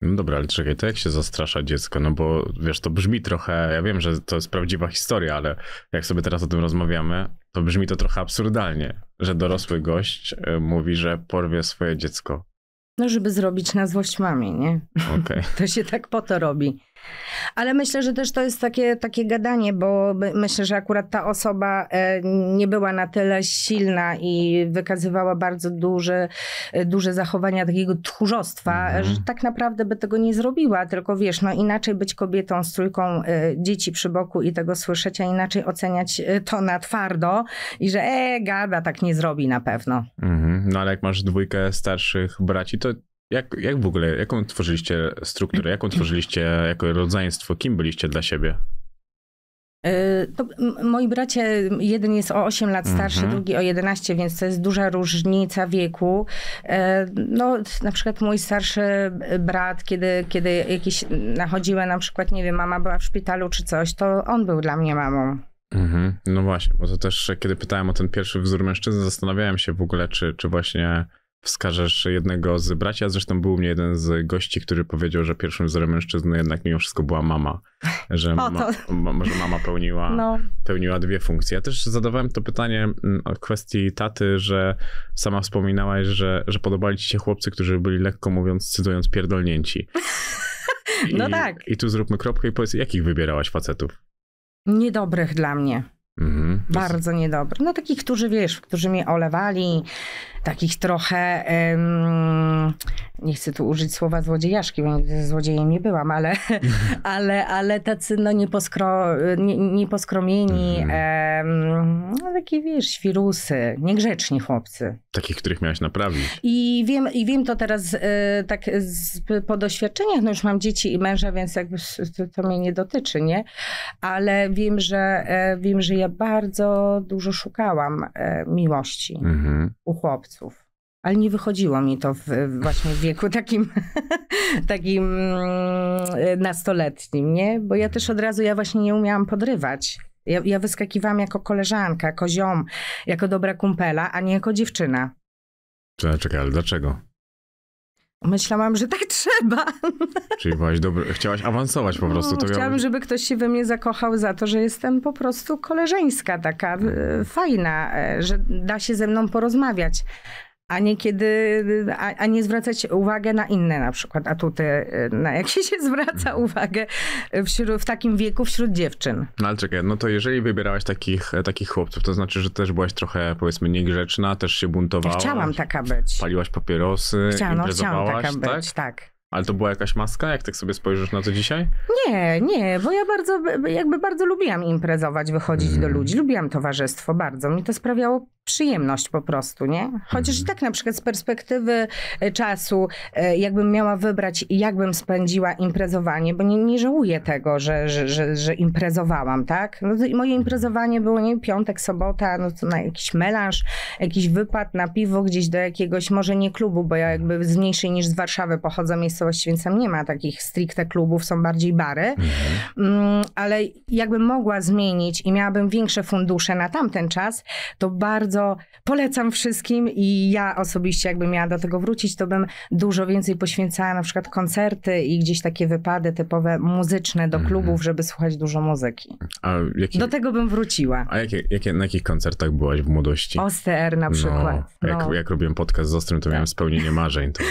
No dobra, ale czekaj, to jak się zastrasza dziecko? No bo wiesz, to brzmi trochę, ja wiem, że to jest prawdziwa historia, ale jak sobie teraz o tym rozmawiamy, to brzmi to trochę absurdalnie, że dorosły gość e, mówi, że porwie swoje dziecko. No, żeby zrobić na złość mamie, nie? Okej. Okay. to się tak po to robi. Ale myślę, że też to jest takie, takie gadanie, bo myślę, że akurat ta osoba e, nie była na tyle silna i wykazywała bardzo duże, e, duże zachowania takiego tchórzostwa, mhm. że tak naprawdę by tego nie zrobiła, tylko wiesz, no inaczej być kobietą z trójką e, dzieci przy boku i tego słyszeć, a inaczej oceniać to na twardo i że e, gada, tak nie zrobi na pewno. Mhm. No ale jak masz dwójkę starszych braci, to jak, jak w ogóle, jaką tworzyliście strukturę, jaką tworzyliście jako rodzeństwo, kim byliście dla siebie? E, to moi bracie, jeden jest o 8 lat starszy, mhm. drugi o 11, więc to jest duża różnica wieku. E, no, na przykład mój starszy brat, kiedy, kiedy jakieś nachodziły, na przykład, nie wiem, mama była w szpitalu czy coś, to on był dla mnie mamą. Mhm. No właśnie, bo to też, kiedy pytałem o ten pierwszy wzór mężczyzny, zastanawiałem się w ogóle, czy, czy właśnie wskażesz jednego z braci, a zresztą był mnie jeden z gości, który powiedział, że pierwszym wzorem mężczyzny jednak mimo wszystko była mama. Że, mama, ma, że mama pełniła, no. pełniła dwie funkcje. Ja też zadawałem to pytanie mm, o kwestii taty, że sama wspominałaś, że, że podobali ci się chłopcy, którzy byli lekko mówiąc, cytując, pierdolnięci. no I, tak. I tu zróbmy kropkę i powiedz, jakich wybierałaś facetów? Niedobrych dla mnie. Mhm, Bardzo jest... niedobry. No takich, którzy wiesz, którzy mnie olewali, takich trochę, um, nie chcę tu użyć słowa złodziejaszki, bo złodziejem nie byłam, ale, ale, ale tacy no nieposkro, nie, nieposkromieni, mhm. um, no, takie wiesz, świrusy, niegrzeczni chłopcy. Takich, których miałaś naprawić. I wiem, i wiem to teraz y, tak z, po doświadczeniach, no już mam dzieci i męża, więc jakby to, to mnie nie dotyczy, nie? Ale wiem, że, y, wiem, że ja bardzo dużo szukałam y, miłości mhm. u chłopców rodziców. Ale nie wychodziło mi to w, właśnie w wieku takim, takim mm, nastoletnim, nie? Bo ja też od razu, ja właśnie nie umiałam podrywać. Ja, ja wyskakiwałam jako koleżanka, jako ziom, jako dobra kumpela, a nie jako dziewczyna. Czekaj, ale dlaczego? Myślałam, że tak trzeba. Czyli byłaś dobra, chciałaś awansować po prostu. No, to chciałam, żeby ktoś się we mnie zakochał za to, że jestem po prostu koleżeńska, taka e, fajna, e, że da się ze mną porozmawiać a niekiedy, a, a nie zwracać uwagę na inne na przykład atuty, y, na jakie się zwraca mhm. uwagę wśród, w takim wieku wśród dziewczyn. No ale czekaj, no to jeżeli wybierałaś takich, e, takich chłopców, to znaczy, że też byłaś trochę powiedzmy niegrzeczna, też się buntowałaś. Chciałam taka być. Paliłaś papierosy, Chciałam, no, chciałam taka tak? być, tak. Ale to była jakaś maska, jak tak sobie spojrzysz na to dzisiaj? Nie, nie, bo ja bardzo, jakby bardzo lubiłam imprezować, wychodzić mm. do ludzi, lubiłam towarzystwo bardzo. Mi to sprawiało przyjemność po prostu, nie? Chociaż mm. i tak na przykład z perspektywy e, czasu, e, jakbym miała wybrać, jakbym spędziła imprezowanie, bo nie, nie żałuję tego, że, że, że, że imprezowałam, tak? No moje mm. imprezowanie było, nie piątek, sobota, no to na jakiś melanż, jakiś wypad na piwo gdzieś do jakiegoś, może nie klubu, bo ja jakby z mniejszej niż z Warszawy pochodzę, miejscowo miejscowości, więc tam nie ma takich stricte klubów, są bardziej bary. Mhm. Mm, ale jakbym mogła zmienić i miałabym większe fundusze na tamten czas, to bardzo polecam wszystkim i ja osobiście jakbym miała do tego wrócić, to bym dużo więcej poświęcała na przykład koncerty i gdzieś takie wypady typowe muzyczne do mhm. klubów, mhm. żeby słuchać dużo muzyki. Jakie, do tego bym wróciła. A jakie, jakie, na jakich koncertach byłaś w młodości? OSTR na przykład. No, jak, no. jak robiłem podcast z Ostrym, to tak. miałem spełnienie marzeń. To,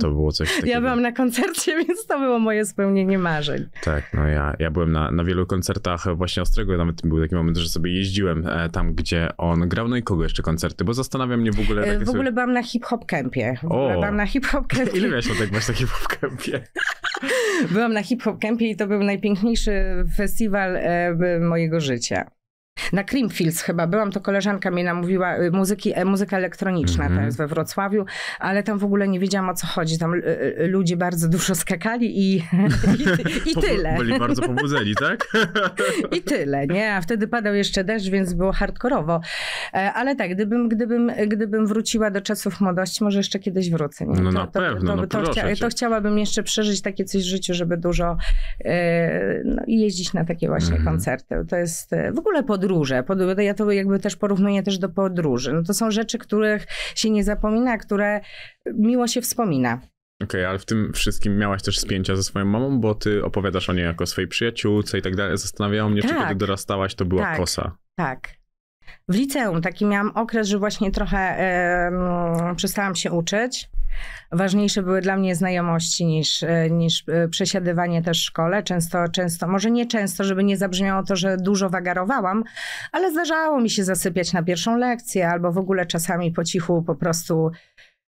to było coś takiego ja byłam na koncercie, więc to było moje spełnienie marzeń. Tak, no ja, ja byłem na, na wielu koncertach właśnie Ostrego, nawet był taki moment, że sobie jeździłem e, tam, gdzie on grał, no i kogo jeszcze koncerty, bo zastanawiam mnie w ogóle... E, w ogóle sobie... byłam na hip-hop campie. W o! byłam na hip-hop campie. Ile miałeś tak masz na hip-hop campie? byłam na hip-hop campie i to był najpiękniejszy festiwal e, mojego życia. Na Creamfields chyba byłam, to koleżanka mi namówiła, y, muzyki, e, muzyka elektroniczna mm -hmm. to mhm. jest we Wrocławiu, ale tam w ogóle nie wiedziałam o co chodzi. Tam y, y, ludzie bardzo dużo skakali i, i, i, tyle. Byli bardzo pobudzeni, tak? I tyle, nie? A wtedy padał jeszcze deszcz, więc było hardkorowo. E, ale tak, gdybym, gdybym, gdybym wróciła do czasów młodości, może jeszcze kiedyś wrócę. Nie? No to, na to, pewno, to, no to, chcia, to chciałabym jeszcze przeżyć takie coś w życiu, żeby dużo e, no, jeździć na takie właśnie mm -hmm. koncerty. To jest w ogóle pod podróże. Pod, ja to jakby też porównuję też do podróży. No to są rzeczy, których się nie zapomina, które miło się wspomina. Okej, okay, ale w tym wszystkim miałaś też spięcia ze swoją mamą, bo ty opowiadasz o niej jako swojej przyjaciółce i tak dalej. Zastanawiało mnie, tak. czy kiedy tak. dorastałaś, to była tak. kosa. Tak w liceum taki miałam okres, że właśnie trochę yy, przestałam się uczyć. Ważniejsze były dla mnie znajomości niż, e, niż e, przesiadywanie też w szkole. Często, często, może nie często, żeby nie zabrzmiało to, że dużo wagarowałam, ale zdarzało mi się zasypiać na pierwszą lekcję albo w ogóle czasami po cichu po prostu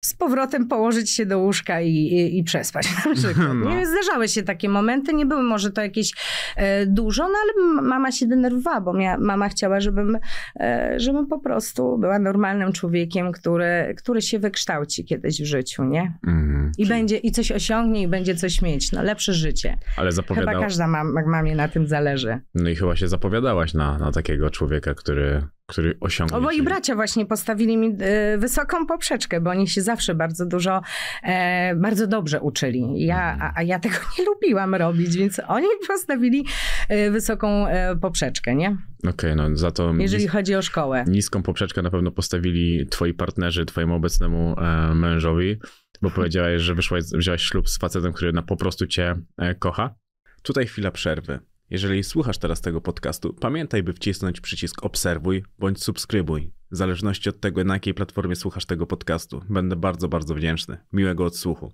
z powrotem położyć się do łóżka i, i, i przespać na przykład. Tak. No. Nie, zdarzały się takie momenty, nie były może to jakieś e, dużo, no ale mama się denerwowała, bo mia, mama chciała, żebym, e, żebym po prostu była normalnym człowiekiem, który, który się wykształci kiedyś w życiu, nie? Mhm. I Czyli... będzie, i coś osiągnie i będzie coś mieć, no lepsze życie. Ale zapowiadała... Chyba każda mam, mamie na tym zależy. No i chyba się zapowiadałaś na, na takiego człowieka, który który osiągnął. Oboi bracia właśnie postawili mi e, wysoką poprzeczkę, bo oni się zawsze bardzo dużo, e, bardzo dobrze uczyli. Ja, mhm. a, ja tego nie lubiłam robić, więc oni postawili e, wysoką poprzeczkę, nie? Okej, okay, no za to. Jeżeli nis- chodzi o szkołę. Niską poprzeczkę na pewno postawili twoi partnerzy, twojemu obecnemu mężowi, bo mhm. powiedziałeś, że wyszłaś, wziąłeś ślub z facetem, który na, po prostu cię kocha. Tutaj chwila przerwy. Jeżeli słuchasz teraz tego podcastu, pamiętaj, by wcisnąć przycisk obserwuj bądź subskrybuj. W zależności od tego, na jakiej platformie słuchasz tego podcastu, będę bardzo, bardzo wdzięczny. Miłego odsłuchu.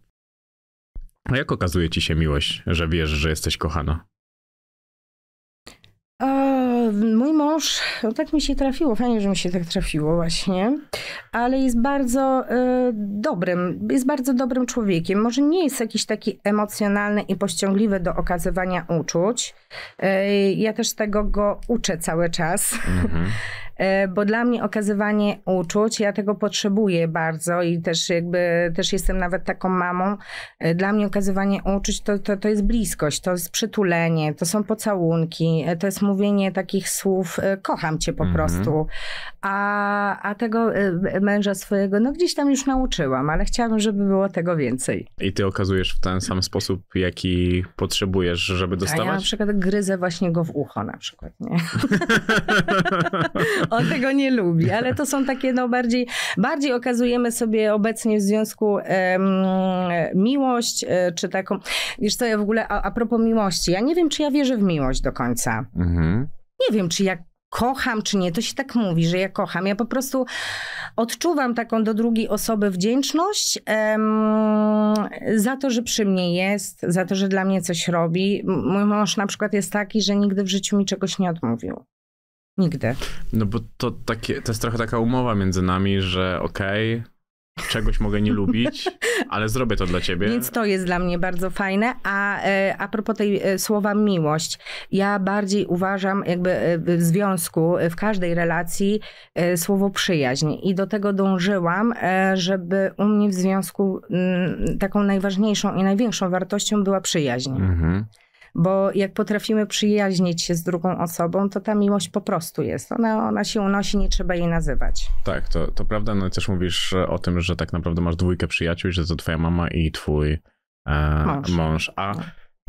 A jak okazuje ci się miłość, że wiesz, że jesteś kochana? Mój mąż, no tak mi się trafiło, fajnie, że mi się tak trafiło właśnie, ale jest bardzo e, dobrym, jest bardzo dobrym człowiekiem. Może nie jest jakiś taki emocjonalny i pościągliwy do okazywania uczuć. E, ja też tego go uczę cały czas. Mm -hmm. E, bo dla mnie okazywanie uczuć, ja tego potrzebuję bardzo i też jakby, też jestem nawet taką mamą, e, dla mnie okazywanie uczuć to, to, to jest bliskość, to jest przytulenie, to są pocałunki, e, to jest mówienie takich słów, kocham cię po mm -hmm. prostu, a, a tego męża swojego, no gdzieś tam już nauczyłam, ale chciałabym, żeby było tego więcej. I ty okazujesz w ten sam sposób, jaki potrzebujesz, żeby dostawać? A ja na przykład gryzę właśnie go w ucho na przykład, nie? On tego nie lubi, ale to są takie no bardziej, bardziej okazujemy sobie obecnie w związku em, miłość, e, czy taką, wiesz co, ja w ogóle a, a propos miłości, ja nie wiem, czy ja wierzę w miłość do końca. Mhm. Nie wiem, czy ja kocham czy nie, to się tak mówi, że ja kocham. Ja po prostu odczuwam taką do drugiej osoby wdzięczność em, za to, że przy mnie jest, za to, że dla mnie coś robi. Mój mąż na przykład jest taki, że nigdy w życiu mi czegoś nie odmówił. Nigdy. No bo to, takie, to jest trochę taka umowa między nami, że okej, okay, czegoś mogę nie lubić, ale zrobię to dla ciebie. Więc to jest dla mnie bardzo fajne. A, e, a propos tej e, słowa miłość, ja bardziej uważam jakby e, w związku, w każdej relacji słowo przyjaźń. I do tego dążyłam, żeby u mnie w związku mm, taką najważniejszą i największą wartością była przyjaźń. Mhm bo jak potrafimy przyjaźnić się z drugą osobą, to ta miłość po prostu jest. Ona, ona się unosi, nie trzeba jej nazywać. Tak, to, to prawda. No i też mówisz o tym, że tak naprawdę masz dwójkę przyjaciół, że to twoja mama i twój e, mąż. mąż. A no.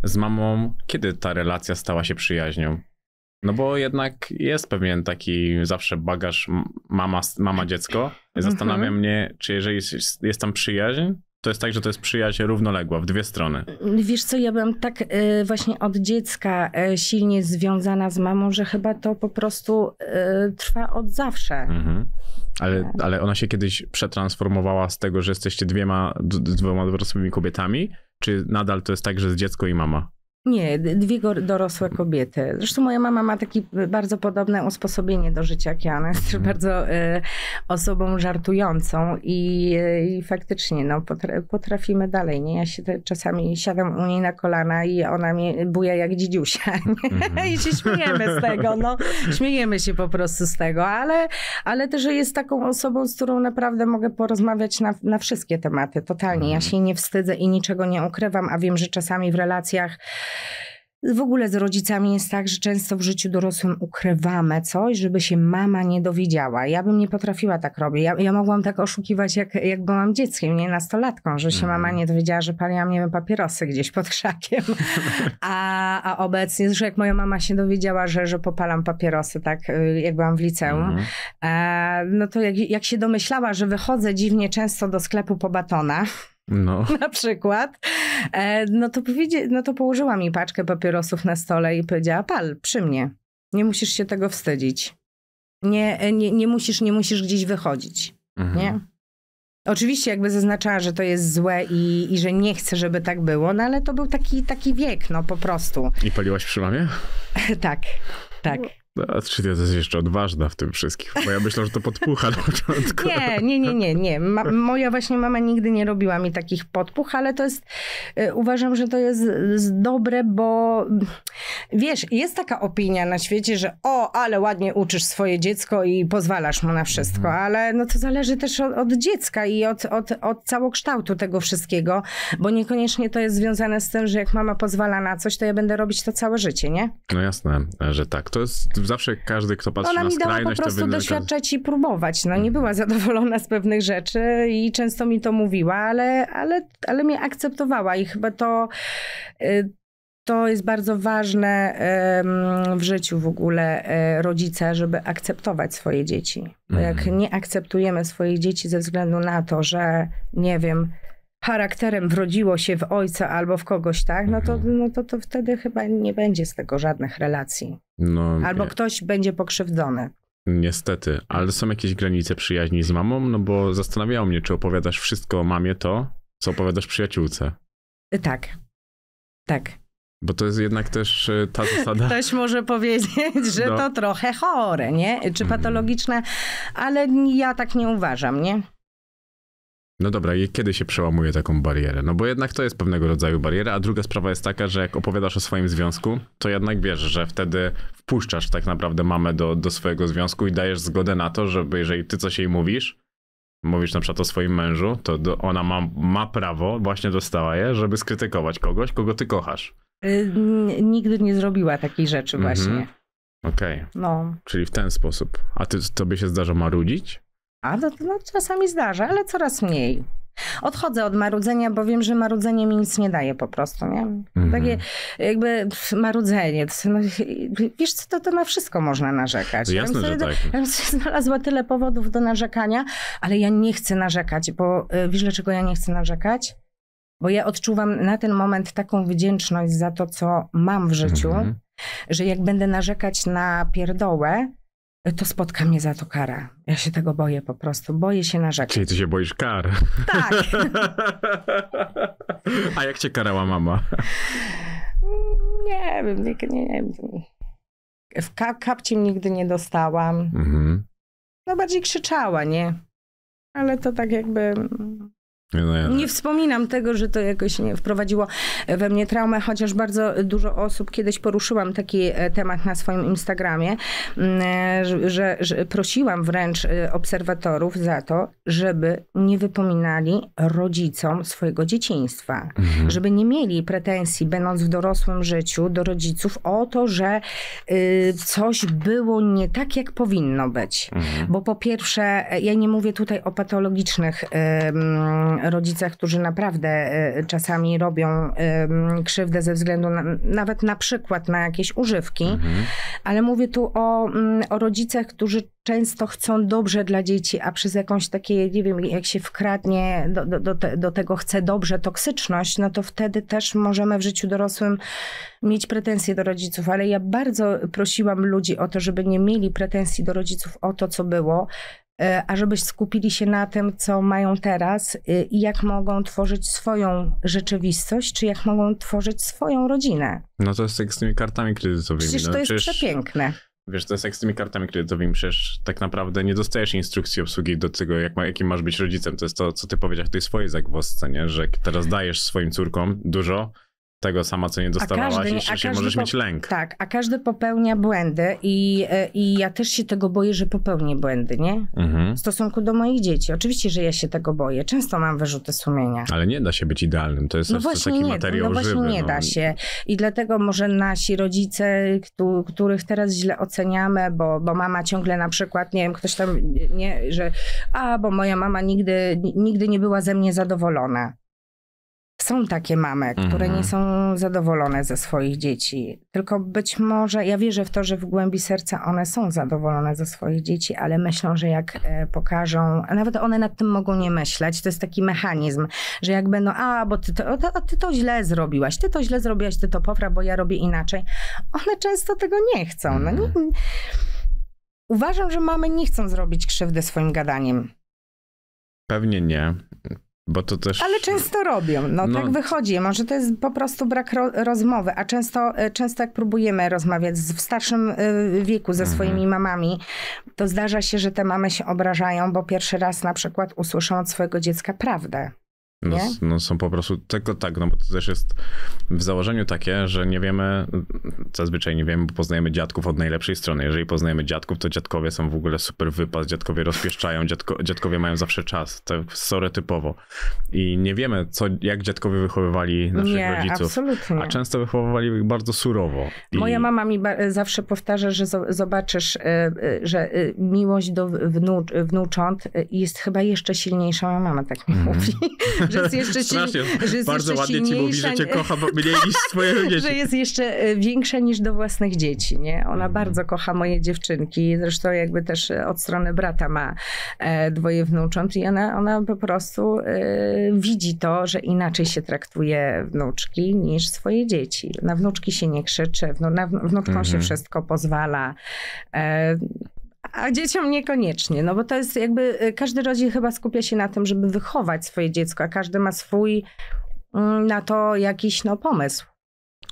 z mamą, kiedy ta relacja stała się przyjaźnią? No bo jednak jest pewien taki zawsze bagaż mama, mama dziecko. Mhm. Zastanawiam mm mnie, czy jeżeli jest, jest tam przyjaźń, to jest tak, że to jest przyjaźń równoległa w dwie strony. Wiesz co, ja byłam tak e, właśnie od dziecka e, silnie związana z mamą, że chyba to po prostu e, trwa od zawsze. Mhm. Ale, ale ona się kiedyś przetransformowała z tego, że jesteście dwiema, dwoma dorosłymi kobietami? Czy nadal to jest tak, że jest dziecko i mama? Nie, dwie dorosłe mhm. kobiety. Zresztą moja mama ma takie bardzo podobne usposobienie do życia jak ja. Ona jest mhm. bardzo y, osobą żartującą i, y, faktycznie no, potrafimy dalej. Nie? Ja się czasami siadam u niej na kolana i ona mnie buja jak dzidziusia. Mhm. I się śmiejemy z tego. No, śmiejemy się po prostu z tego, ale, ale też jest taką osobą, z którą naprawdę mogę porozmawiać na, na wszystkie tematy. Totalnie. Ja się nie wstydzę i niczego nie ukrywam, a wiem, że czasami w relacjach w ogóle z rodzicami jest tak, że często w życiu dorosłym ukrywamy coś, żeby się mama nie dowiedziała. Ja bym nie potrafiła tak robić. Ja, ja mogłam tak oszukiwać, jak, jak byłam dzieckiem, nie nastolatką, że się mama mhm. nie dowiedziała, że paliłam, nie wiem, papierosy gdzieś pod krzakiem. A, a obecnie, że jak moja mama się dowiedziała, że, że popalam papierosy, tak y, jak byłam w liceum, mhm. e, no to jak, jak się domyślała, że wychodzę dziwnie często do sklepu po batonach, no. na przykład, e, no to, no to położyła mi paczkę papierosów na stole i powiedziała, pal przy mnie, nie musisz się tego wstydzić. Nie, e, nie, nie musisz, nie musisz gdzieś wychodzić, mhm. nie? Oczywiście jakby zaznaczała, że to jest złe i, i że nie chce, żeby tak było, no ale to był taki, taki wiek, no po prostu. I paliłaś przy mamie? tak, tak. No, a czy ty jesteś jeszcze odważna w tym wszystkim? Bo ja myślę, że to podpucha na początku. Nie, nie, nie, nie. nie. Ma, moja właśnie mama nigdy nie robiła mi takich podpuch, ale to jest, y, uważam, że to jest dobre, bo wiesz, jest taka opinia na świecie, że o, ale ładnie uczysz swoje dziecko i pozwalasz mu na wszystko, mhm. ale no to zależy też od, od dziecka i od, od, od całokształtu tego wszystkiego, bo niekoniecznie to jest związane z tym, że jak mama pozwala na coś, to ja będę robić to całe życie, nie? No jasne, że tak. To jest zawsze każdy, kto patrzy na skrajność... Ona mi dała po prostu doświadczać i próbować. No, nie mhm. była zadowolona z pewnych rzeczy i często mi to mówiła, ale, ale, ale mnie akceptowała i chyba to... Y, to jest bardzo ważne w życiu w ogóle e, rodzica, żeby akceptować swoje dzieci. Bo jak mhm. nie akceptujemy swoich dzieci ze względu na to, że nie wiem, charakterem wrodziło się w ojca albo w kogoś, tak, no to, mhm. no to, to wtedy chyba nie będzie z tego żadnych relacji. No, albo nie. ktoś będzie pokrzywdzony. Niestety, ale są jakieś granice przyjaźni z mamą, no bo zastanawiało mnie, czy opowiadasz wszystko o mamie to, co opowiadasz przyjaciółce. Tak. Tak. Bo to jest jednak też e, ta zasada. Ktoś może powiedzieć, że no. to trochę chore, nie? Czy mhm. patologiczne, ale ja tak nie uważam, nie? No dobra, i kiedy się przełamuje taką barierę? No bo jednak to jest pewnego rodzaju bariera, a druga sprawa jest taka, że jak opowiadasz o swoim związku, to jednak wiesz, że wtedy wpuszczasz tak naprawdę mamę do, do swojego związku i dajesz zgodę na to, żeby jeżeli ty coś jej mówisz, mówisz na przykład o swoim mężu, to do, ona ma, ma prawo, właśnie dostała je, żeby skrytykować kogoś, kogo ty kochasz. Y, nigdy nie zrobiła takiej rzeczy mhm. właśnie. Mhm. Okej. Okay. No. Czyli w ten sposób. A ty, tobie się zdarza marudzić? A no to, no, czasami zdarza, ale coraz mniej. Odchodzę od marudzenia, bo wiem, że marudzenie mi nic nie daje po prostu, nie? Mhm. Takie jakby marudzenie. No, wiesz co, to, to na wszystko można narzekać. To jasne, ja że tak. Ja znalazła tyle powodów do narzekania, ale ja nie chcę narzekać, bo y, wiesz dlaczego ja nie chcę narzekać? Bo ja odczuwam na ten moment taką wdzięczność za to, co mam w życiu, mhm. że jak będę narzekać na pierdołę, E, to spotka mnie za to kara. Ja się tego boję po prostu. Boję się narzekać. Czyli ty się boisz kar. Tak. A jak cię karała mama? Mm, nie wiem, nie, nie, nie W kap nigdy nie dostałam. Mhm. No bardziej krzyczała, nie? Ale to tak jakby mm, no ja nie tak. wspominam tego, że to jakoś nie wprowadziło e, we mnie traumę, chociaż bardzo dużo osób kiedyś poruszyłam taki e, temat na swoim Instagramie, mm, e, że, że prosiłam wręcz obserwatorów za to, żeby nie wypominali rodzicom swojego dzieciństwa, mhm. żeby nie mieli pretensji, będąc w dorosłym życiu, do rodziców o to, że y, coś było nie tak, jak powinno być. Mhm. Bo po pierwsze, ja nie mówię tutaj o patologicznych rodzicach, którzy naprawdę e, czasami robią krzywdę ze względu na, nawet na przykład na jakieś używki, mhm. ale mówię tu o, mm, o rodzicach, którzy często chcą dobrze dla dzieci, a przez jakąś takie, nie wiem, jak się wkradnie do, do, do, te, do tego chce dobrze toksyczność, no to wtedy też możemy w życiu dorosłym mieć pretensje do rodziców, ale ja bardzo prosiłam ludzi o to, żeby nie mieli pretensji do rodziców o to, co było, E, a żebyś skupili się na tym, co mają teraz e, i jak mogą tworzyć swoją rzeczywistość, czy jak mogą tworzyć swoją rodzinę. No to jest jak z tymi kartami kredytowymi. Przecież no to jest przecież... przepiękne. Wiesz, to jest jak z tymi kartami kredytowymi, przecież tak naprawdę nie dostajesz instrukcji obsługi do tego, jak ma, jakim masz być rodzicem. To jest to, co ty powiedziałeś w tej swojej zagwozdce, nie? Że teraz dajesz swoim córkom dużo, tego sama, co nie dostawałaś, każdy, jeszcze się możesz mieć lęk. Tak, a każdy popełnia błędy i, e, i ja też się tego boję, że popełnię błędy, nie? Mhm. W stosunku do moich dzieci. Oczywiście, że ja się tego boję. Często mam wyrzuty sumienia. Ale nie da się być idealnym, to jest no właśnie taki nie, no materiał no właśnie żywy. nie no. da się. I dlatego może nasi rodzice, których teraz źle oceniamy, bo, bo mama ciągle na przykład, nie wiem, ktoś tam, nie, że a, bo moja mama nigdy, nigdy nie była ze mnie zadowolona. Są takie mamy, które mhm. nie są zadowolone ze swoich dzieci, tylko być może, ja wierzę w to, że w głębi serca one są zadowolone ze swoich dzieci, ale myślą, że jak e, pokażą, a nawet one nad tym mogą nie myśleć, to jest taki mechanizm, że jak będą, a bo ty to, to, ty to źle zrobiłaś, ty to źle zrobiłaś, ty to powra, bo ja robię inaczej. One często tego nie chcą. Mhm. No, nie, mhm. uważam, że mamy nie chcą zrobić krzywdy swoim gadaniem. Pewnie nie. Bo to też... Ale często robią, no, tak no, tak wychodzi. Może to jest po prostu brak ro rozmowy, a często, e, często jak próbujemy rozmawiać z, w starszym e, wieku ze mhm. swoimi mamami, to zdarza się, że te mamy się obrażają, bo pierwszy raz na przykład usłyszą od swojego dziecka prawdę. No, no, są po prostu tylko tak, no bo to też jest w założeniu takie, że nie wiemy, zazwyczaj nie wiemy, bo poznajemy dziadków od najlepszej strony. Jeżeli poznajemy dziadków, to dziadkowie są w ogóle super wypas, dziadkowie rozpieszczają, dziadko, dziadkowie mają zawsze czas, tak stereotypowo. I nie wiemy, co, jak dziadkowie wychowywali naszych nie, rodziców. Absolutnie. A często wychowywali ich bardzo surowo. I... Moja mama mi zawsze powtarza, że zobaczysz, e, e, że e, miłość do wnu wnucząt jest chyba jeszcze silniejsza. Moja mama tak mi mm. mówi że jest jeszcze Strasznie, że jest Bardzo jeszcze ładnie ci mówi, że cię kocha mniej niż swoje dzieci. że jest jeszcze e, większa niż do własnych dzieci, nie? Ona mm. bardzo kocha moje dziewczynki, zresztą jakby też e, od strony brata ma e, dwoje wnucząt i ona, ona po prostu widzi to, że inaczej się traktuje wnuczki niż swoje dzieci. Na wnuczki się nie krzyczy, wnu, na wnuczką mm -hmm. się mhm. wszystko pozwala. E, a dzieciom niekoniecznie, no bo to jest jakby, y, każdy rodzic chyba skupia się na tym, żeby wychować swoje dziecko, a każdy ma swój mm, na to jakiś no, pomysł.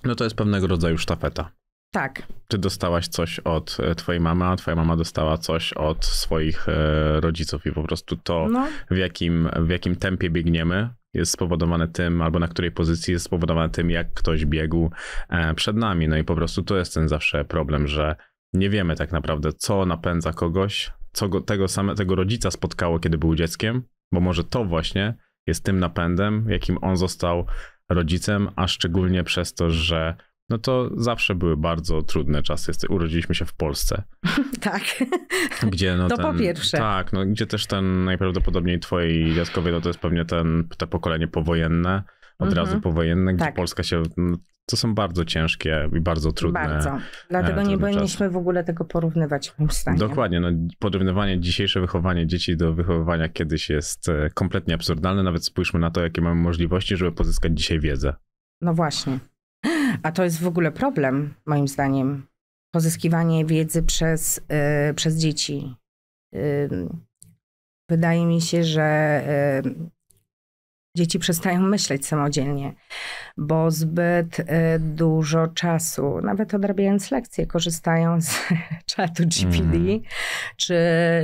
No to jest pewnego rodzaju sztafeta. Tak. Ty dostałaś coś od e, twojej mamy, a twoja mama dostała coś od swoich e, rodziców i po prostu to, no. w, jakim, w jakim tempie biegniemy, jest spowodowane tym, albo na której pozycji jest spowodowane tym, jak ktoś biegł e, przed nami. No i po prostu to jest ten zawsze problem, że nie wiemy tak naprawdę, co napędza kogoś, co go, tego samego rodzica spotkało, kiedy był dzieckiem, bo może to właśnie jest tym napędem, jakim on został rodzicem, a szczególnie przez to, że no to zawsze były bardzo trudne czasy. Urodziliśmy się w Polsce. tak. Gdzie no to ten, po pierwsze. Tak, no gdzie też ten najprawdopodobniej twoi dziadkowie, no to jest pewnie ten, te pokolenie powojenne, od razu mhm. powojenne, gdzie tak. Polska się no, to są bardzo ciężkie i bardzo trudne. Bardzo. Dlatego e, nie powinniśmy czas. w ogóle tego porównywać w moim stanie. Dokładnie. No, porównywanie dzisiejsze wychowanie dzieci do wychowywania kiedyś jest e, kompletnie absurdalne. Nawet spójrzmy na to, jakie mamy możliwości, żeby pozyskać dzisiaj wiedzę. No właśnie. A to jest w ogóle problem, moim zdaniem. Pozyskiwanie wiedzy przez, yy, przez dzieci. Yy, wydaje mi się, że yy, Dzieci przestają myśleć samodzielnie, bo zbyt y, dużo czasu, nawet odrabiając lekcje, korzystają z czatu GPD, mm. czy,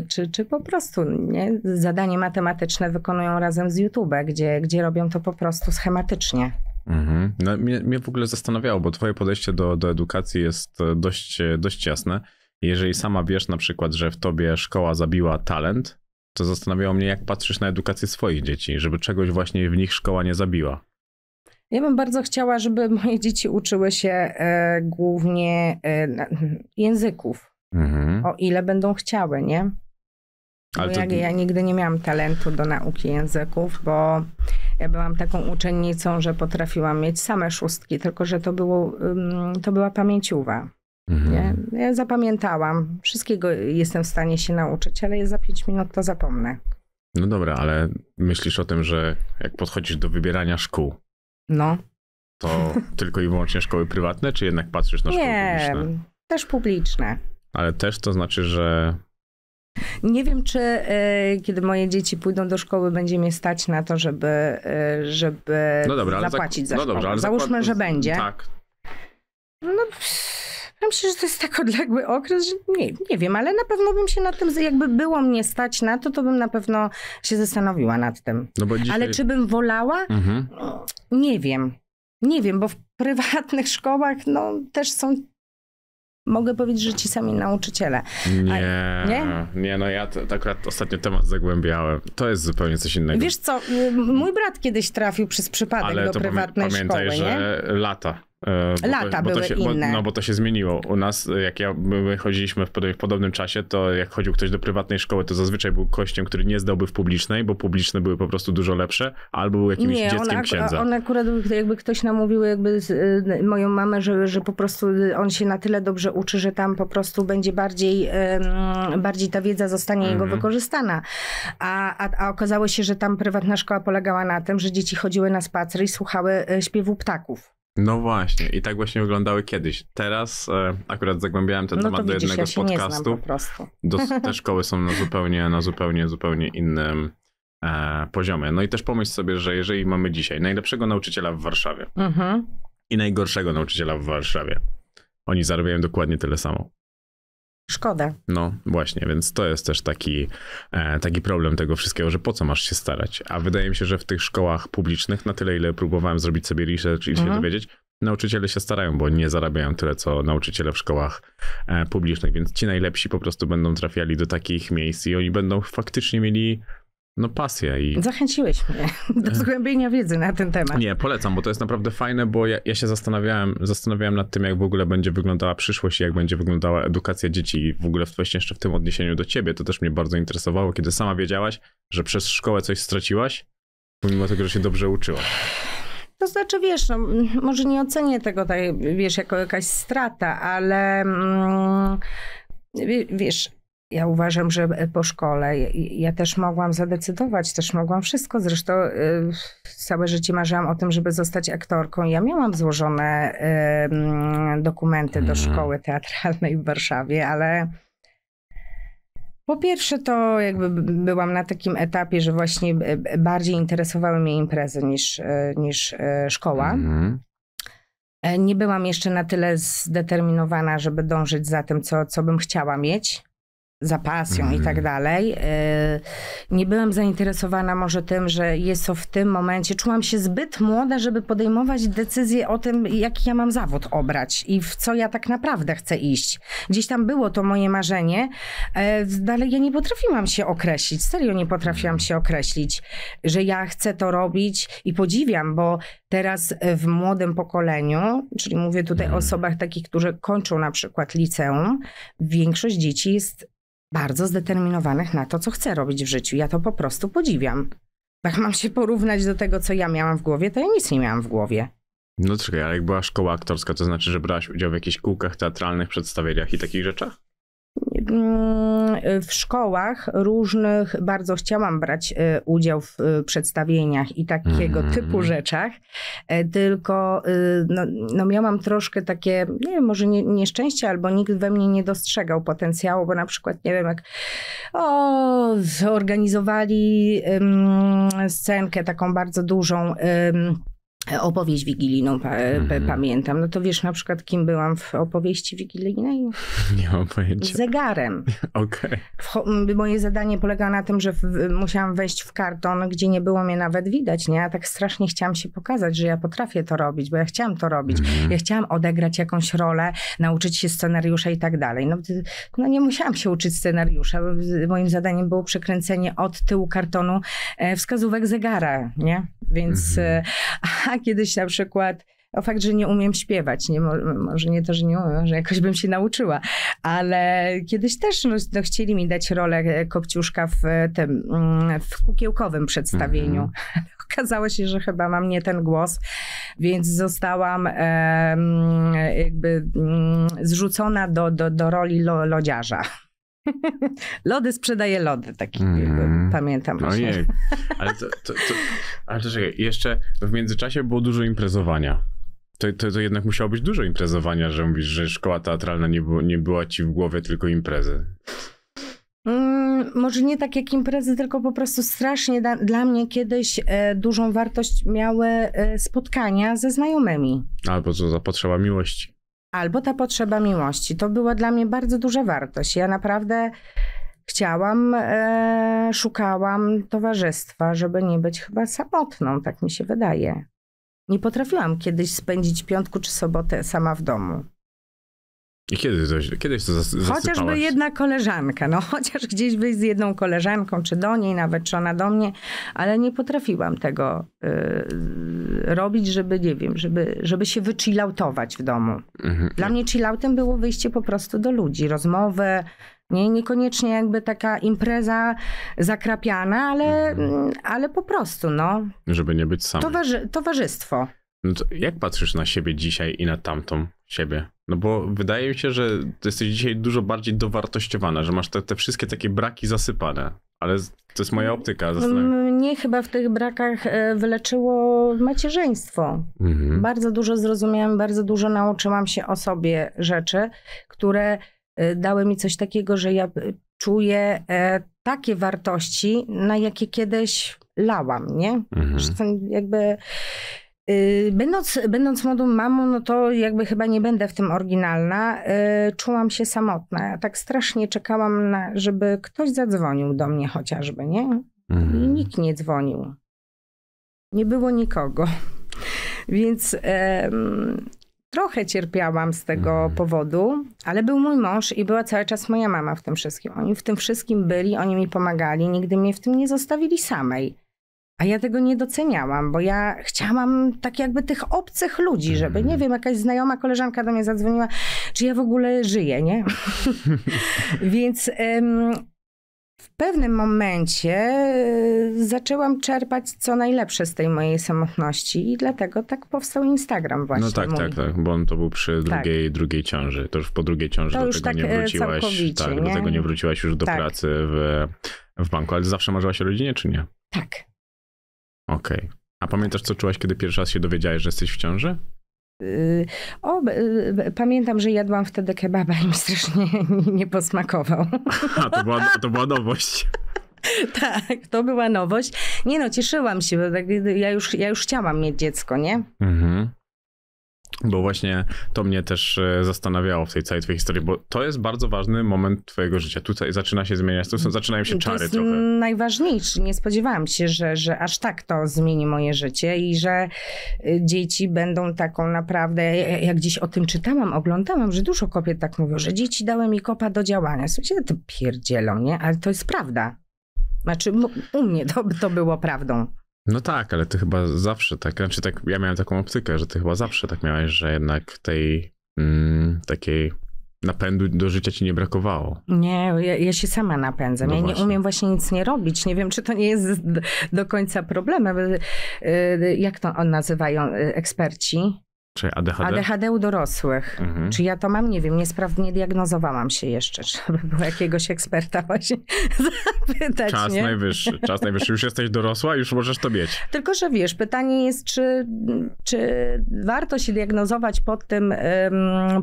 czy, czy po prostu nie? zadanie matematyczne wykonują razem z YouTube, gdzie, gdzie robią to po prostu schematycznie. Mhm. No, mnie, mnie w ogóle zastanawiało, bo twoje podejście do, do edukacji jest e, dość, dość jasne. Jeżeli sama wiesz na przykład, że w tobie szkoła zabiła talent, to zastanawiało mnie, jak patrzysz na edukację swoich dzieci, żeby czegoś właśnie w nich szkoła nie zabiła. Ja bym bardzo chciała, żeby moje dzieci uczyły się e, głównie e, języków, mhm. o ile będą chciały, nie? Ale to... ja, ja nigdy nie miałam talentu do nauki języków, bo ja byłam taką uczennicą, że potrafiłam mieć same szóstki, tylko że to, było, to była pamięciowa. Mhm. Ja, no, ja zapamiętałam. Wszystkiego jestem w stanie się nauczyć, ale jest za pięć minut to zapomnę. No dobra, ale myślisz o tym, że jak podchodzisz do wybierania szkół, no. to tylko i wyłącznie szkoły prywatne, czy jednak patrzysz na szkoły publiczne? Nie, też publiczne. Ale też to znaczy, że nie wiem, czy y, kiedy moje dzieci pójdą do szkoły, będzie mnie stać na to, żeby, y, żeby no dobra, zapłacić za no szkołę. Dobrze, Załóżmy, zakład... że będzie. Tak. No, pff, ja myślę, że to jest tak odległy okres, że nie, nie wiem, ale na pewno bym się nad tym, jakby było mnie stać na to, to bym na pewno się zastanowiła nad tym. No dzisiaj... Ale czy bym wolała? Mhm. No, nie wiem. Nie wiem, bo w prywatnych szkołach no, też są Mogę powiedzieć, że ci sami nauczyciele. Nie, A, nie? nie, no ja tak akurat ostatnio temat zagłębiałem. To jest zupełnie coś innego. Wiesz co, y, mój brat kiedyś trafił przez przypadek Ale do prywatnej pamiętaj, szkoły, że nie? lata. E, bo Lata to, bo były to się, inne. Bo, no bo to się zmieniło. U nas, e, jak ja, my chodziliśmy w podobnym czasie, to jak chodził ktoś do prywatnej szkoły, to zazwyczaj był kościem, który nie zdałby w publicznej, bo publiczne były po prostu dużo lepsze, albo był jakimś nie, dzieckiem on, księdza. On akurat, jakby ktoś namówił jakby z, y, moją mamę, że, że po prostu on się na tyle dobrze uczy, że tam po prostu będzie bardziej, y, bardziej ta wiedza zostanie jego mhm. wykorzystana. A, a, a okazało się, że tam prywatna szkoła polegała na tym, że dzieci chodziły na spacer i słuchały e, śpiewu ptaków. No właśnie, i tak właśnie wyglądały kiedyś. Teraz e, akurat zagłębiałem ten no temat do widzisz, jednego ja Do, te szkoły są na zupełnie, na zupełnie, zupełnie innym e, poziomie. No i też pomyśl sobie, że jeżeli mamy dzisiaj najlepszego nauczyciela w Warszawie mhm. i najgorszego nauczyciela w Warszawie, oni zarabiają dokładnie tyle samo. Szkoda. No właśnie, więc to jest też taki, e, taki problem tego wszystkiego, że po co masz się starać? A wydaje mi się, że w tych szkołach publicznych, na tyle ile próbowałem zrobić sobie research i mhm. się dowiedzieć, nauczyciele się starają, bo nie zarabiają tyle, co nauczyciele w szkołach e, publicznych, więc ci najlepsi po prostu będą trafiali do takich miejsc i oni będą faktycznie mieli no pasja i... Zachęciłeś mnie do e. zgłębienia wiedzy na ten temat. Nie, polecam, bo to jest naprawdę fajne, bo ja, ja się zastanawiałem, zastanawiałem nad tym, jak w ogóle będzie wyglądała przyszłość i jak będzie wyglądała edukacja dzieci i w ogóle właśnie jeszcze w tym odniesieniu do ciebie. To też mnie bardzo interesowało, kiedy sama wiedziałaś, że przez szkołę coś straciłaś, pomimo tego, że się dobrze uczyłaś. To znaczy, wiesz, no, może nie ocenię tego, tak, wiesz, jako jakaś strata, ale... Mm, wiesz ja uważam, że e, po szkole ja też mogłam zadecydować, też mogłam wszystko. Zresztą e, całe życie marzyłam o tym, żeby zostać aktorką. Ja miałam złożone dokumenty do mhm. szkoły teatralnej w Warszawie, ale po pierwsze to jakby byłam na takim etapie, że właśnie e, bardziej interesowały mnie imprezy niż, niż szkoła. Mhm. Nie byłam jeszcze na tyle zdeterminowana, żeby dążyć za tym, co, co bym chciała mieć za pasją mm. i tak mhm. dalej. E, nie byłam zainteresowana może tym, że jest to w tym momencie. Czułam się zbyt młoda, żeby podejmować decyzję o tym, jaki ja mam zawód obrać i w co ja tak naprawdę chcę iść. Gdzieś tam było to moje marzenie, dalej e, ja nie potrafiłam się określić. Serio nie potrafiłam mhm. się określić, że ja chcę to robić i podziwiam, bo teraz e, w młodym pokoleniu, czyli mówię tutaj mm. o mhm. osobach takich, którzy kończą na przykład liceum, większość dzieci jest bardzo zdeterminowanych na to, co chce robić w życiu. Ja to po prostu podziwiam. Jak mam się porównać do tego, co ja miałam w głowie, to ja nic nie miałam w głowie. No czekaj, ale jak była szkoła aktorska, to znaczy, że brałaś udział w jakichś kółkach teatralnych, przedstawieniach i takich rzeczach? Mm, w szkołach różnych bardzo chciałam brać e, udział w e, przedstawieniach i takiego mm. typu rzeczach, e, tylko no, no, miałam troszkę takie, nie wiem, może nie, nieszczęście, albo nikt we mnie nie dostrzegał potencjału, bo na przykład, nie wiem, jak o, zorganizowali um, scenkę taką bardzo dużą um, opowieść wigilijną pa e, mhm. pamiętam. No to wiesz na przykład, kim byłam w opowieści wigilijnej? Nie mam pojęcia. Zegarem. Okej. Okay. Moje zadanie polegało na tym, że w, musiałam wejść w karton, gdzie nie było mnie nawet widać, nie? Ja tak strasznie chciałam się pokazać, że ja potrafię to robić, bo ja chciałam to robić. Mhm. Ja chciałam odegrać jakąś rolę, nauczyć się scenariusza i tak dalej. No, no nie musiałam się uczyć scenariusza. Moim zadaniem było przekręcenie od tyłu kartonu e, wskazówek zegara, nie? Więc... Mhm. E, kiedyś na przykład o fakt, że nie umiem śpiewać. Nie, może nie to, że nie umiem, że jakoś bym się nauczyła, ale kiedyś też no, no chcieli mi dać rolę e, Kopciuszka w e, tym mm, w kukiełkowym przedstawieniu. Mm -hmm. Okazało się, że chyba mam nie ten głos, więc zostałam e, mm, jakby mm, zrzucona do, do, do roli lo, lodziarza. Lody sprzedaje lody, taki mm. pamiętam. No nie, ale, to, to, to, ale to czekaj, jeszcze w międzyczasie było dużo imprezowania. To, to, to, jednak musiało być dużo imprezowania, że mówisz, że szkoła teatralna nie, było, nie była ci w głowie, tylko imprezy. Mm, może nie tak jak imprezy, tylko po prostu strasznie da, dla mnie kiedyś e, dużą wartość miały e, spotkania ze znajomymi. Albo co za potrzeba miłości? albo ta potrzeba miłości. To była dla mnie bardzo duża wartość. Ja naprawdę chciałam, e, szukałam towarzystwa, żeby nie być chyba samotną, tak mi się wydaje. Nie potrafiłam kiedyś spędzić piątku czy sobotę sama w domu. I kiedy to, kiedyś to zasypałaś? Chociażby jedna koleżanka, no chociaż gdzieś wyjść z jedną koleżanką, czy do niej nawet, czy ona do mnie, ale nie potrafiłam tego y, robić, żeby, nie wiem, żeby, żeby się wychilautować w domu. Mhm. Dla mnie chilloutem było wyjście po prostu do ludzi, rozmowy, nie, niekoniecznie jakby taka impreza zakrapiana, ale, mhm. Mm, ale po prostu, no. Żeby nie być sam. Towarzy towarzystwo. No jak patrzysz na siebie dzisiaj i na tamtą siebie? No bo wydaje mi się, że jesteś dzisiaj dużo bardziej dowartościowana, że masz te, te wszystkie takie braki zasypane. Ale to jest moja optyka. Mm, mnie chyba w tych brakach e, wyleczyło macierzyństwo. Mhm. Bardzo dużo zrozumiałam, bardzo dużo nauczyłam się o sobie rzeczy, które e, dały mi coś takiego, że ja e, czuję takie wartości, na jakie kiedyś lałam, nie? Mhm. Że jakby Y, będąc, będąc młodą mamą, no to jakby chyba nie będę w tym oryginalna. Y, czułam się samotna. Ja tak strasznie czekałam, na, żeby ktoś zadzwonił do mnie chociażby, nie? Mhm. I nikt nie dzwonił. Nie było nikogo. Więc trochę cierpiałam z tego mhm. powodu, ale był mój mąż i była cały czas moja mama w tym wszystkim. Oni w tym wszystkim byli, oni mi pomagali, nigdy mnie w tym nie zostawili samej. A ja tego nie doceniałam, bo ja chciałam tak jakby tych obcych ludzi, żeby, mhm. nie wiem, jakaś znajoma koleżanka do mnie zadzwoniła, czy ja w ogóle żyję, nie? Więc ym, w pewnym momencie e, zaczęłam czerpać co najlepsze z tej mojej samotności i dlatego tak powstał Instagram właśnie. No tak, mój. tak, tak, bo on to był przy tak. drugiej, tak. drugiej ciąży. To już po drugiej ciąży to do tego tak, e, tak nie wróciłaś. Tak, nie? do tego nie wróciłaś już do tak. pracy w, w banku, ale zawsze marzyłaś o rodzinie, czy nie? Tak. Okej. Okay. A pamiętasz, co czułaś, kiedy pierwszy raz się dowiedziałeś, że jesteś w ciąży? Yy, o, pamiętam, że jadłam wtedy kebaba i mi strasznie nie posmakował. A, to była, to była nowość. Tak, to była nowość. Nie no, cieszyłam się, bo tak, ja już, ja już chciałam mieć dziecko, nie? Mhm. Bo właśnie to mnie też e, zastanawiało w tej całej twojej historii, bo to jest bardzo ważny moment twojego życia. Tutaj zaczyna się zmieniać, to są, zaczynają się czary to jest trochę. najważniejszy. Nie spodziewałam się, że, że aż tak to zmieni moje życie i że e, dzieci będą taką naprawdę, e, jak dziś o tym czytałam, oglądałam, że dużo kobiet tak mówią, że dzieci dały mi kopa do działania. Słuchajcie, to pierdzielą, nie? Ale to jest prawda. Znaczy, u mnie to, to było prawdą. No tak, ale ty chyba zawsze tak, znaczy tak, ja miałem taką optykę, że ty chyba zawsze tak miałeś, że jednak tej mm, takiej napędu do życia ci nie brakowało. Nie, ja, ja się sama napędzam. No ja właśnie. nie umiem właśnie nic nie robić. Nie wiem, czy to nie jest do końca problemem. Y, jak to on nazywają y, eksperci? Czy ADHD? ADHD u dorosłych. Mhm. Czy ja to mam? Nie wiem, niesprawnie diagnozowałam się jeszcze. Trzeba było jakiegoś eksperta właśnie zapytać. Czas nie? najwyższy, czas najwyższy. Już jesteś dorosła, już możesz to mieć. Tylko, że wiesz, pytanie jest, czy, czy warto się diagnozować pod tym,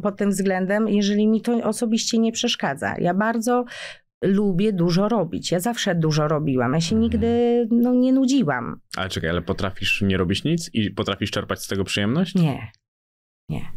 pod tym względem, jeżeli mi to osobiście nie przeszkadza. Ja bardzo lubię dużo robić. Ja zawsze dużo robiłam. Ja się mhm. nigdy no, nie nudziłam. Ale czekaj, ale potrafisz nie robić nic i potrafisz czerpać z tego przyjemność? Nie. Nie.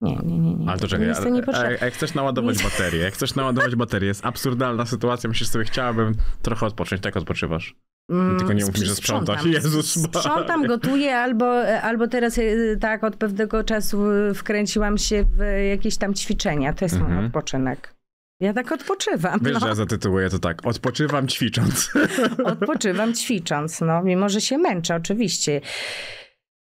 Nie, nie, nie, nie. Ale to czekaj, nie a, a, jak chcesz naładować baterię, jak chcesz naładować baterię, jest absurdalna sytuacja, myślisz sobie, chciałabym trochę odpocząć, tak odpoczywasz. Mm, Tylko nie mów mi, że sprzątasz. Jezus sprzątam gotuję, albo, albo teraz e, tak od pewnego czasu wkręciłam się w jakieś tam ćwiczenia. To jest mój mhm. odpoczynek. Ja tak odpoczywam. Wiesz, no. że ja zatytułuję to tak. Odpoczywam ćwicząc. odpoczywam ćwicząc, no. Mimo, że się męczę, oczywiście.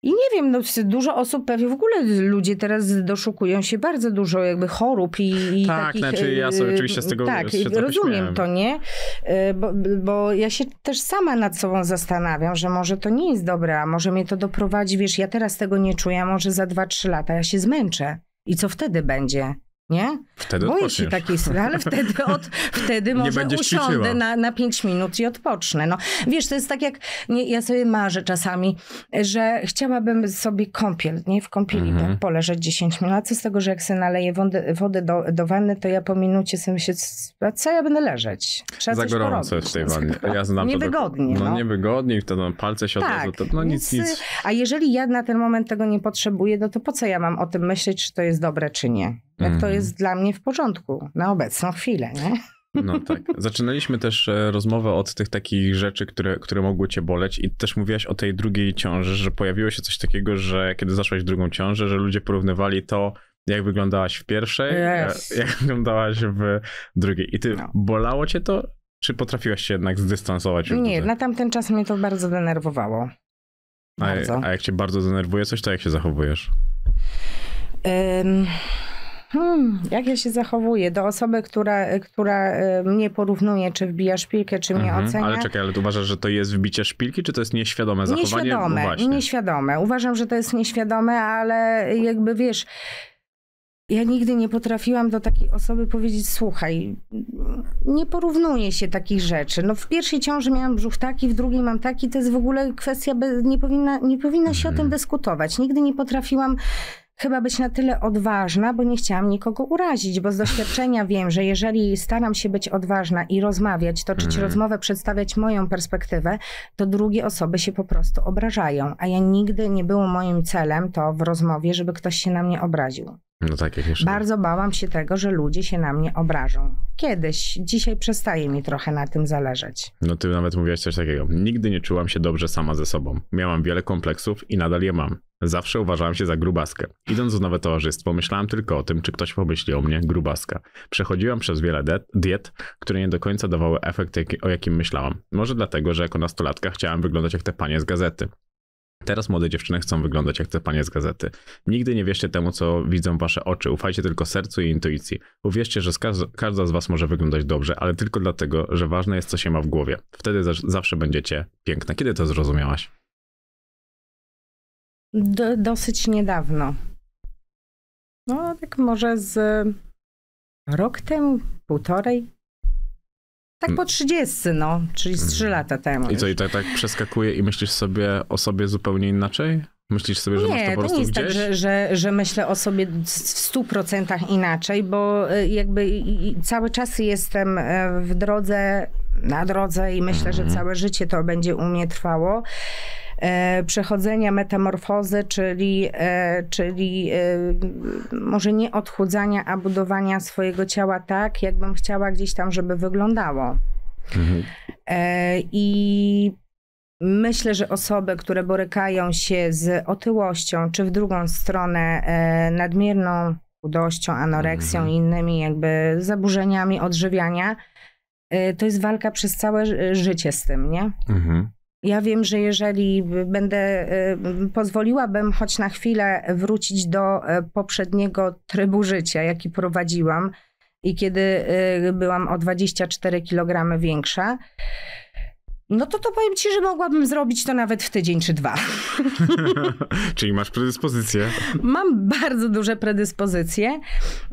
I nie wiem, no, dużo osób, pewnie w ogóle ludzie teraz doszukują się bardzo dużo jakby chorób i, i tak, takich... Tak, znaczy ja y, sobie oczywiście z tego Tak, rozumiem to, nie? Y, bo, bo ja się też sama nad sobą zastanawiam, że może to nie jest dobre, a może mnie to doprowadzi, wiesz, ja teraz tego nie czuję, a może za 2-3 lata ja się zmęczę. I co wtedy będzie, nie? Wtedy Boję odpoczniesz. się takiej sytuacji, ale wtedy, od, wtedy może usiądę na, na 5 minut i odpocznę. No, wiesz, to jest tak jak, nie, ja sobie marzę czasami, że chciałabym sobie kąpiel, nie, w kąpieli tak poleżeć 10 minut, a co z tego, że jak sobie naleję wodę, wodę do, do wanny, to ja po minucie sobie się, a co ja będę leżeć? Trzeba Za gorąco w tej no, wannie. Ja znam niewygodnie. To, no, no niewygodnie wtedy palce się tak. od razu, to, no nic, nic, y, A jeżeli ja na ten moment tego nie potrzebuję, no to po co ja mam o tym myśleć, czy to jest dobre, czy nie? Jak mm. to mhm. jest dla mnie w porządku na obecną chwilę, nie? No tak. Zaczynaliśmy też e, rozmowę od tych takich rzeczy, które, które mogły cię boleć i też mówiłaś o tej drugiej ciąży, że pojawiło się coś takiego, że kiedy zaszłaś drugą ciążę, że ludzie porównywali to, jak wyglądałaś w pierwszej, e, yes. jak wyglądałaś w drugiej. I ty, no. bolało cię to? Czy potrafiłaś się jednak zdystansować? Nie, na tamten czas mnie to bardzo denerwowało. Bardzo. A, a, jak cię bardzo denerwuje coś, to jak się zachowujesz? Um Hmm, jak ja się zachowuję do osoby, która, która e, mnie porównuje, czy wbija szpilkę, czy mnie mhm, ocenia. Ale czekaj, ale uważasz, że to jest wbicie szpilki, czy to jest nieświadome zachowanie? No nieświadome, nieświadome. Uważam, że to jest nieświadome, ale jakby wiesz, ja nigdy nie potrafiłam do takiej osoby powiedzieć, słuchaj, nie porównuje się takich rzeczy. No w pierwszej ciąży miałam brzuch taki, w drugiej mam taki, to jest w ogóle kwestia, nie powinna, nie powinna się o tym mhm. dyskutować. Nigdy nie potrafiłam chyba być na tyle odważna, bo nie chciałam nikogo urazić, bo z doświadczenia wiem, że jeżeli staram się być odważna i rozmawiać, toczyć mm. rozmowę, przedstawiać moją perspektywę, to drugie osoby się po prostu obrażają. A ja nigdy nie było moim celem to w rozmowie, żeby ktoś się na mnie obraził. No tak, jak jeszcze. Bardzo bałam się tego, że ludzie się na mnie obrażą. Kiedyś, dzisiaj przestaje mi trochę na tym zależeć. No ty nawet mówiłaś coś takiego. Nigdy nie czułam się dobrze sama ze sobą. Miałam wiele kompleksów i nadal je mam. Zawsze uważałam się za grubaskę. Idąc w nowe towarzystwo, myślałam tylko o tym, czy ktoś pomyśli o mnie grubaska. Przechodziłam przez wiele diet, które nie do końca dawały efekt, jaki, o jakim myślałam. Może dlatego, że jako nastolatka chciałam wyglądać jak te panie z gazety. Teraz młode dziewczyny chcą wyglądać jak te panie z gazety. Nigdy nie wierzcie temu, co widzą wasze oczy. Ufajcie tylko sercu i intuicji. Uwierzcie, że każda z was może wyglądać dobrze, ale tylko dlatego, że ważne jest, co się ma w głowie. Wtedy zawsze będziecie piękne. Kiedy to zrozumiałaś? dosyć niedawno. No, tak może z rok temu, półtorej. Tak mm. po 30, no, czyli z 3 mm. lata temu. I co, i tak, tak przeskakuje i myślisz sobie o sobie zupełnie inaczej? Myślisz sobie, że nie, masz to po prostu gdzieś? Nie, to nie jest tak, że, że, że myślę o sobie w 100% inaczej, bo y, jakby cały czas jestem e, w drodze, na drodze i myślę, że mhm. całe życie to będzie u mnie trwało. E, przechodzenia metamorfozy, czyli, e, czyli e, może nie odchudzania, a budowania swojego ciała tak, jakbym chciała gdzieś tam, żeby wyglądało. Mhm. I Myślę, że osoby, które borykają się z otyłością, czy w drugą stronę nadmierną chudością, anoreksją mhm. i innymi jakby zaburzeniami odżywiania, to jest walka przez całe życie z tym, nie? Mhm. Ja wiem, że jeżeli będę, y, pozwoliłabym choć na chwilę wrócić do y, poprzedniego trybu życia, jaki prowadziłam i kiedy y, byłam o 24 kg większa, no to to powiem ci, że mogłabym zrobić to nawet w tydzień czy dwa. Czyli masz predyspozycję. Mam bardzo duże predyspozycje,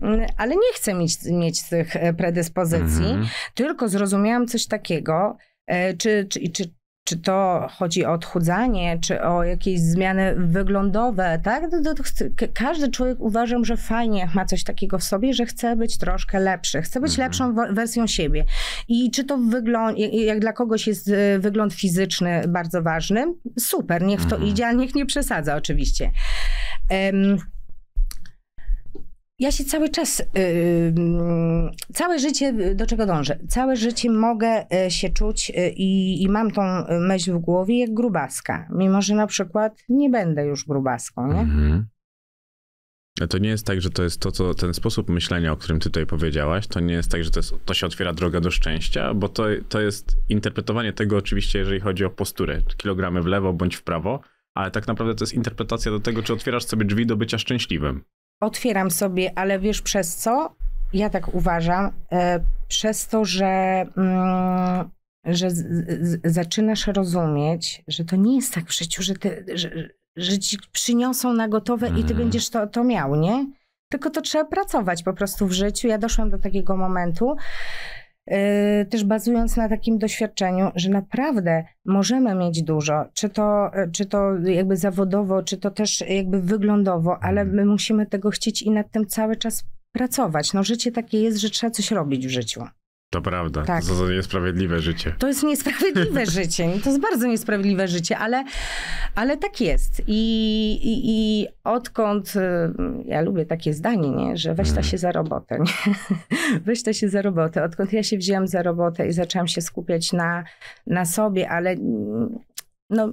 mm, ale nie chcę mieć, mieć tych e, predyspozycji, mhm. tylko zrozumiałam coś takiego, e, czy, czy, czy czy to chodzi o odchudzanie, czy o jakieś zmiany wyglądowe, tak? Każdy człowiek uważam, że fajnie ma coś takiego w sobie, że chce być troszkę lepszy, chce być mhm. lepszą wersją siebie. I czy to wygląd, jak dla kogoś jest y, wygląd fizyczny bardzo ważny, super, niech to mhm. idzie, ale niech nie przesadza oczywiście. Um, ja się cały czas, y, mm, całe życie, y, do czego dążę? Całe życie mogę y, się czuć i, i, mam tą myśl w głowie jak grubaska. Mimo, że na przykład nie będę już grubaską, nie? Mhm. to nie jest tak, że to jest to, co ten sposób myślenia, o którym ty tutaj powiedziałaś, to nie jest tak, że to, jest, to się otwiera droga do szczęścia, bo to, to jest interpretowanie tego oczywiście, jeżeli chodzi o posturę, kilogramy w lewo bądź w prawo, ale tak naprawdę to jest interpretacja do tego, czy otwierasz sobie drzwi do bycia szczęśliwym otwieram sobie, ale wiesz przez co? Ja tak uważam, e, przez to, że, mm, że z, z, zaczynasz rozumieć, że to nie jest tak w życiu, że, ty, że, że ci przyniosą na gotowe mm. i ty mhm. będziesz to, to miał, nie? Tylko to trzeba pracować po prostu w życiu. Ja doszłam do takiego momentu, Y, też bazując na takim doświadczeniu, że naprawdę możemy mieć dużo, czy to, y, czy to jakby zawodowo, czy to też jakby wyglądowo, ale mhm. my musimy tego chcieć i nad tym cały czas pracować. No życie takie jest, że trzeba coś robić w życiu. To prawda, tak. to, to niesprawiedliwe życie. To jest niesprawiedliwe życie, to jest bardzo niesprawiedliwe życie, ale, ale tak jest. I, i, i odkąd, y, ja lubię takie zdanie, nie? że weź mhm. się za robotę, nie? weź się za robotę. Odkąd ja się wzięłam za robotę i zaczęłam się skupiać na, na sobie, ale mm, no,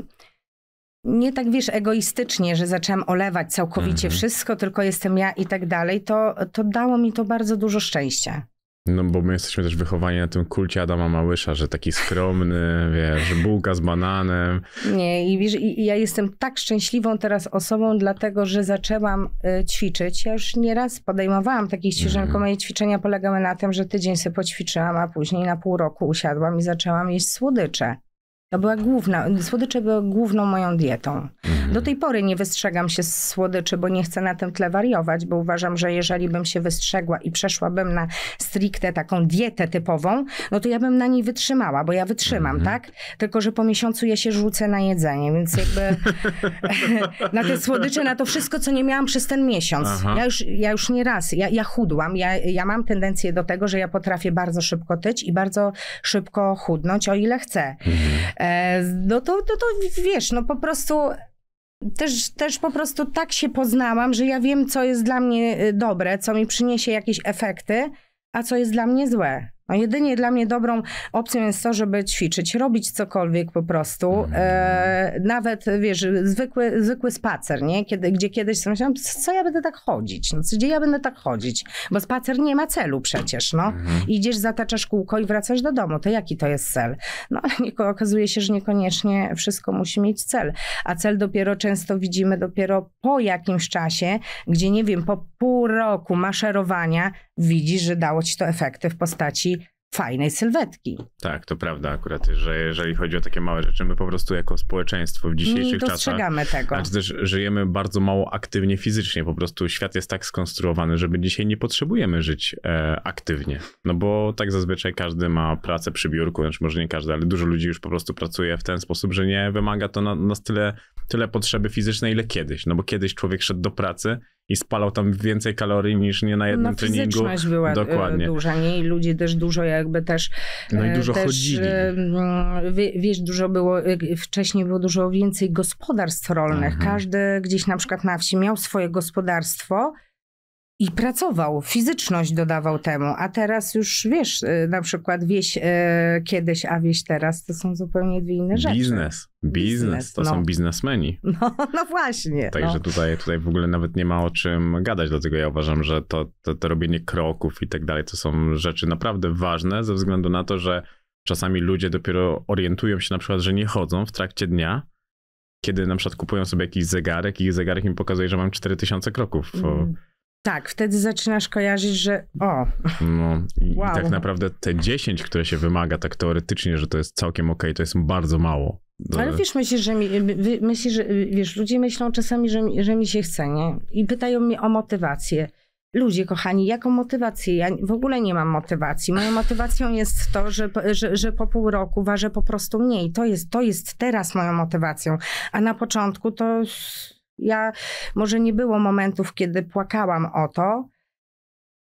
nie tak wiesz egoistycznie, że zaczęłam olewać całkowicie mhm. wszystko, tylko jestem ja i tak dalej, to, to dało mi to bardzo dużo szczęścia. No bo my jesteśmy też wychowani na tym kulcie Adama Małysza, że taki skromny, wiesz, bułka z bananem. Nie, i wiesz, i, ja jestem tak szczęśliwą teraz osobą, dlatego że zaczęłam y, ćwiczyć. Ja już nieraz podejmowałam takich ćwiczeń, mm. tylko moje ćwiczenia polegały na tym, że tydzień sobie poćwiczyłam, a później na pół roku usiadłam i zaczęłam jeść słodycze. To była główna, słodycze były główną moją dietą. Mhm. Do tej pory nie wystrzegam się z słodyczy, bo nie chcę na tym tle wariować, bo uważam, że jeżeli bym się wystrzegła i przeszłabym na stricte taką dietę typową, no to ja bym na niej wytrzymała, bo ja wytrzymam, mhm. tak? Tylko, że po miesiącu ja się rzucę na jedzenie, więc jakby na te słodycze, na to wszystko, co nie miałam przez ten miesiąc. Ja już, ja już nie raz, ja, ja chudłam, ja, ja mam tendencję do tego, że ja potrafię bardzo szybko tyć i bardzo szybko chudnąć, o ile chcę. Mm E, no to, to to wiesz, no po prostu też, też po prostu tak się poznałam, że ja wiem, co jest dla mnie y, dobre, co mi przyniesie jakieś efekty, a co jest dla mnie złe. No jedynie dla mnie dobrą opcją jest to, żeby ćwiczyć, robić cokolwiek po prostu. Mm. E, nawet, wiesz, zwykły, zwykły spacer, nie? Kiedy, gdzie kiedyś sobie myślałam, co ja będę tak chodzić? No, gdzie ja będę tak chodzić? Bo spacer nie ma celu przecież, no. Mm. Idziesz, zataczasz kółko i wracasz do domu. To jaki to jest cel? No, ale okazuje się, że niekoniecznie wszystko musi mieć cel. A cel dopiero często widzimy dopiero po jakimś czasie, gdzie, nie wiem, po pół roku maszerowania widzisz, że dało ci to efekty w postaci fajnej sylwetki. Tak, to prawda akurat, że jeżeli chodzi o takie małe rzeczy, my po prostu jako społeczeństwo w mm, dzisiejszych nie dostrzegamy czasach... tego. Znaczy też żyjemy bardzo mało aktywnie fizycznie, po prostu świat jest tak skonstruowany, żeby dzisiaj nie potrzebujemy żyć e, aktywnie, no bo tak zazwyczaj każdy ma pracę przy biurku, znaczy może nie każdy, ale dużo ludzi już po prostu pracuje w ten sposób, że nie wymaga to na, nas tyle, tyle potrzeby fizycznej, ile kiedyś, no bo kiedyś człowiek szedł do pracy i spalał tam więcej kalorii niż nie na jednym no, treningu. była e, Dokładnie. duża, nie? I ludzie też dużo jakby też... No i e, dużo też, chodzili. E, mm, wiesz, dużo było, wcześniej było dużo więcej gospodarstw rolnych. Mhm. Każdy gdzieś na przykład na wsi miał swoje gospodarstwo i pracował, fizyczność dodawał temu, a teraz już wiesz, y, na przykład wieś e, kiedyś, a wieś teraz, to są zupełnie dwie inne rzeczy. Biznes, biznes, to no. są biznesmeni. No, no właśnie. Także no. tutaj, tutaj w ogóle nawet nie ma o czym gadać, dlatego ja uważam, że to, to, to robienie kroków i tak dalej, to są rzeczy naprawdę ważne ze względu na to, że czasami ludzie dopiero orientują się na przykład, że nie chodzą w trakcie dnia, kiedy na przykład kupują sobie jakiś zegarek i zegarek im pokazuje, że mam 4000 kroków. Mm tak, wtedy zaczynasz kojarzyć, że o. No i, wow. i tak naprawdę te 10, które się wymaga, tak teoretycznie, że to jest całkiem okej, okay, to jest bardzo mało. Do... Ale wiesz, myślisz, że mi, myślisz, że, wiesz, ludzie myślą czasami, że, że mi się chce, nie? I pytają mnie o motywację. Ludzie, kochani, jaką motywację? Ja w ogóle nie mam motywacji. Moją motywacją jest to, że, że, że po pół roku ważę po prostu mniej. To jest, to jest teraz moją motywacją. A na początku to ja może nie było momentów, kiedy płakałam o to,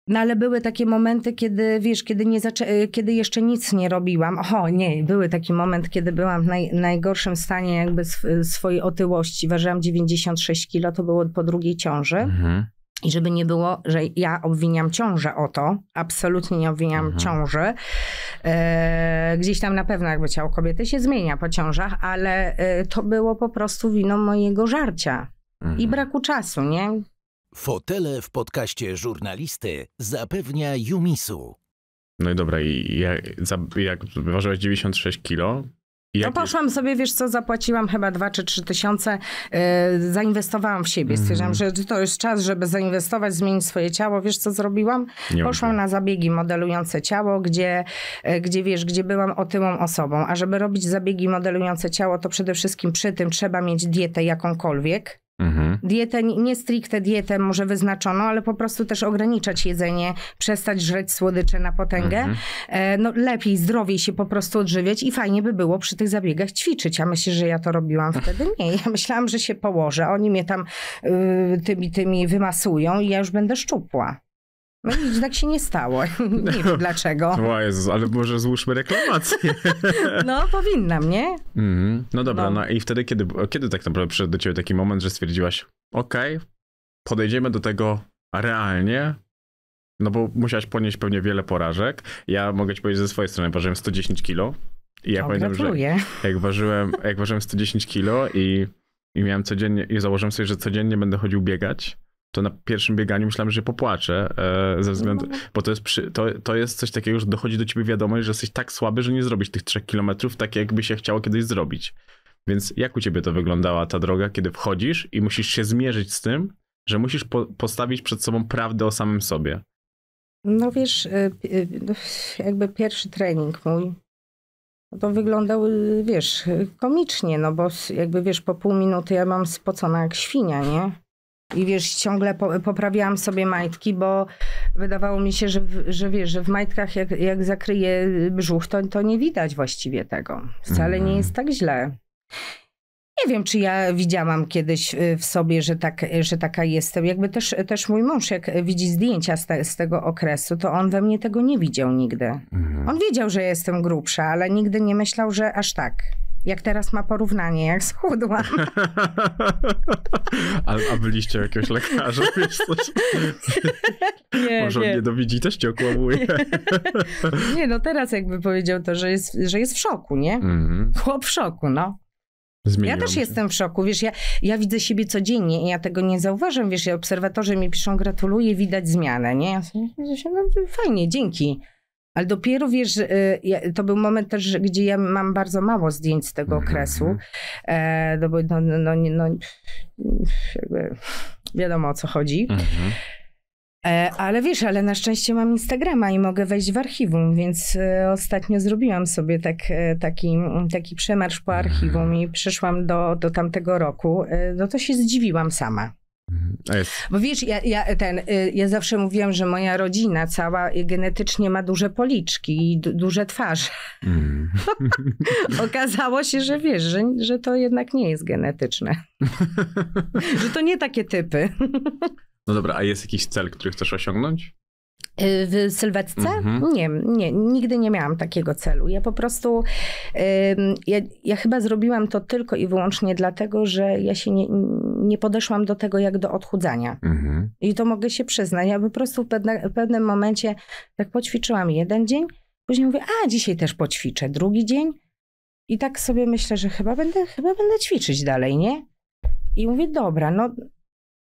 no ale były takie momenty, kiedy wiesz, kiedy, nie zaczę- y, kiedy jeszcze nic nie robiłam. O nie, były taki moment, kiedy byłam w naj- najgorszym stanie jakby sw- y, swojej otyłości. Ważyłam 96 kilo, to było po drugiej ciąży. Mhm. I żeby nie było, że ja obwiniam ciążę o to, absolutnie nie obwiniam mhm. ciąży. E, gdzieś tam na pewno jakby ciało kobiety się zmienia po ciążach, ale e, to było po prostu winą mojego żarcia mhm. i braku czasu, nie? Fotele w podcaście żurnalisty zapewnia Jumisu. No i dobra, i jak, za, jak 96 kilo, no poszłam sobie, wiesz co, zapłaciłam chyba 2 czy 3 tysiące, yy, zainwestowałam w siebie. Mhm. Stwierdziłam, mm. że to jest czas, żeby zainwestować, zmienić swoje ciało. Wiesz co zrobiłam? Nie poszłam na zabiegi modelujące ciało, gdzie, yy, gdzie wiesz, gdzie byłam otyłą osobą. A żeby robić zabiegi modelujące ciało, to przede wszystkim przy tym trzeba mieć dietę jakąkolwiek. Mhm. Dietę, nie stricte dietę może wyznaczoną, ale po prostu też ograniczać jedzenie, przestać żreć słodycze na potęgę. Mhm. E, no, lepiej, zdrowiej się po prostu odżywiać i fajnie by było przy tych zabiegach ćwiczyć. a myślę, że ja to robiłam wtedy. Nie, ja myślałam, że się położę. Oni mnie tam y, tymi, tymi wymasują i ja już będę szczupła. No i tak się nie stało. Nie wiem no. dlaczego. O Jezus, ale może złóżmy reklamację. No, powinnam, nie? Mm, no dobra, no. no. i wtedy kiedy, kiedy tak naprawdę przyszedł do ciebie taki moment, że stwierdziłaś, okej, okay, podejdziemy do tego realnie, no bo musiałaś ponieść pewnie wiele porażek. Ja mogę ci powiedzieć ze swojej strony, ważyłem 110 kilo. I ja o, pamiętam, gratuluję. że jak ważyłem, jak ważyłem 110 kilo i, i miałem codziennie, i założyłem sobie, że codziennie będę chodził biegać, to na pierwszym bieganiu myślałem, że popłaczę e, ze względu, no, no, no. bo to jest, przy, to, to jest coś takiego, że dochodzi do ciebie wiadomość, że jesteś tak słaby, że nie zrobisz tych trzech kilometrów tak, jakby się chciało kiedyś zrobić. Więc jak u ciebie to wyglądała ta droga, kiedy wchodzisz i musisz się zmierzyć z tym, że musisz po, postawić przed sobą prawdę o samym sobie? No wiesz, e, e, jakby pierwszy trening mój, to wyglądał, e, wiesz, komicznie, no bo jakby wiesz, po pół minuty ja mam spocona jak świnia, nie? I wiesz, ciągle po, poprawiałam sobie majtki, bo wydawało mi się, że, że wiesz, że w majtkach jak, jak zakryję brzuch, to, to nie widać właściwie tego. Wcale mm. nie mhm. jest tak źle. Nie wiem, czy ja widziałam kiedyś y, w sobie, że, tak, że taka jestem. Jakby też, też mój mąż, jak widzi zdjęcia z, te, z tego okresu, to on we mnie tego nie widział nigdy. Mhm. On wiedział, że jestem grubsza, ale nigdy nie myślał, że aż tak. Jak teraz ma porównanie, jak schudła? a, a byliście jakiegoś lekarza, wiesz coś? nie, Może nie. on się też cię okłamuje. nie, no teraz jakby powiedział to, że jest, że jest w szoku, nie? Mm. Chłop w szoku, no. Zmieniam ja też się. jestem w szoku, wiesz, ja, ja widzę siebie codziennie i ja tego nie zauważam, wiesz, obserwatorzy mi piszą gratuluję, widać zmianę, nie? Ja sobie, no, fajnie, dzięki. Ale dopiero wiesz, to był moment też, gdzie ja mam bardzo mało zdjęć z tego okresu. No, no, no, no wiadomo o co chodzi. Ale wiesz, ale na szczęście mam Instagrama i mogę wejść w archiwum, więc ostatnio zrobiłam sobie tak, taki, taki przemarsz po archiwum i przyszłam do, do tamtego roku. No to się zdziwiłam sama. Mhm. Bo wiesz, ja, ja, ten, y, ja zawsze mówiłam, że moja rodzina cała genetycznie ma duże policzki i duże twarze. Mm. Okazało się, że wiesz, że, że to jednak nie jest genetyczne. że to nie takie typy. no dobra, a jest jakiś cel, który chcesz osiągnąć? Y, w sylwetce? Mhm. Nie, nie, nigdy nie miałam takiego celu. Ja po prostu, ja, ja, chyba zrobiłam to tylko i wyłącznie dlatego, że ja się nie, nie podeszłam do tego jak do odchudzania. Mhm. I to mogę się przyznać. Ja po prostu w, pewne, w pewnym momencie tak poćwiczyłam jeden dzień, później mówię, a dzisiaj też poćwiczę, drugi dzień. I tak sobie myślę, że chyba będę, chyba będę ćwiczyć dalej, nie? I mówię, dobra, no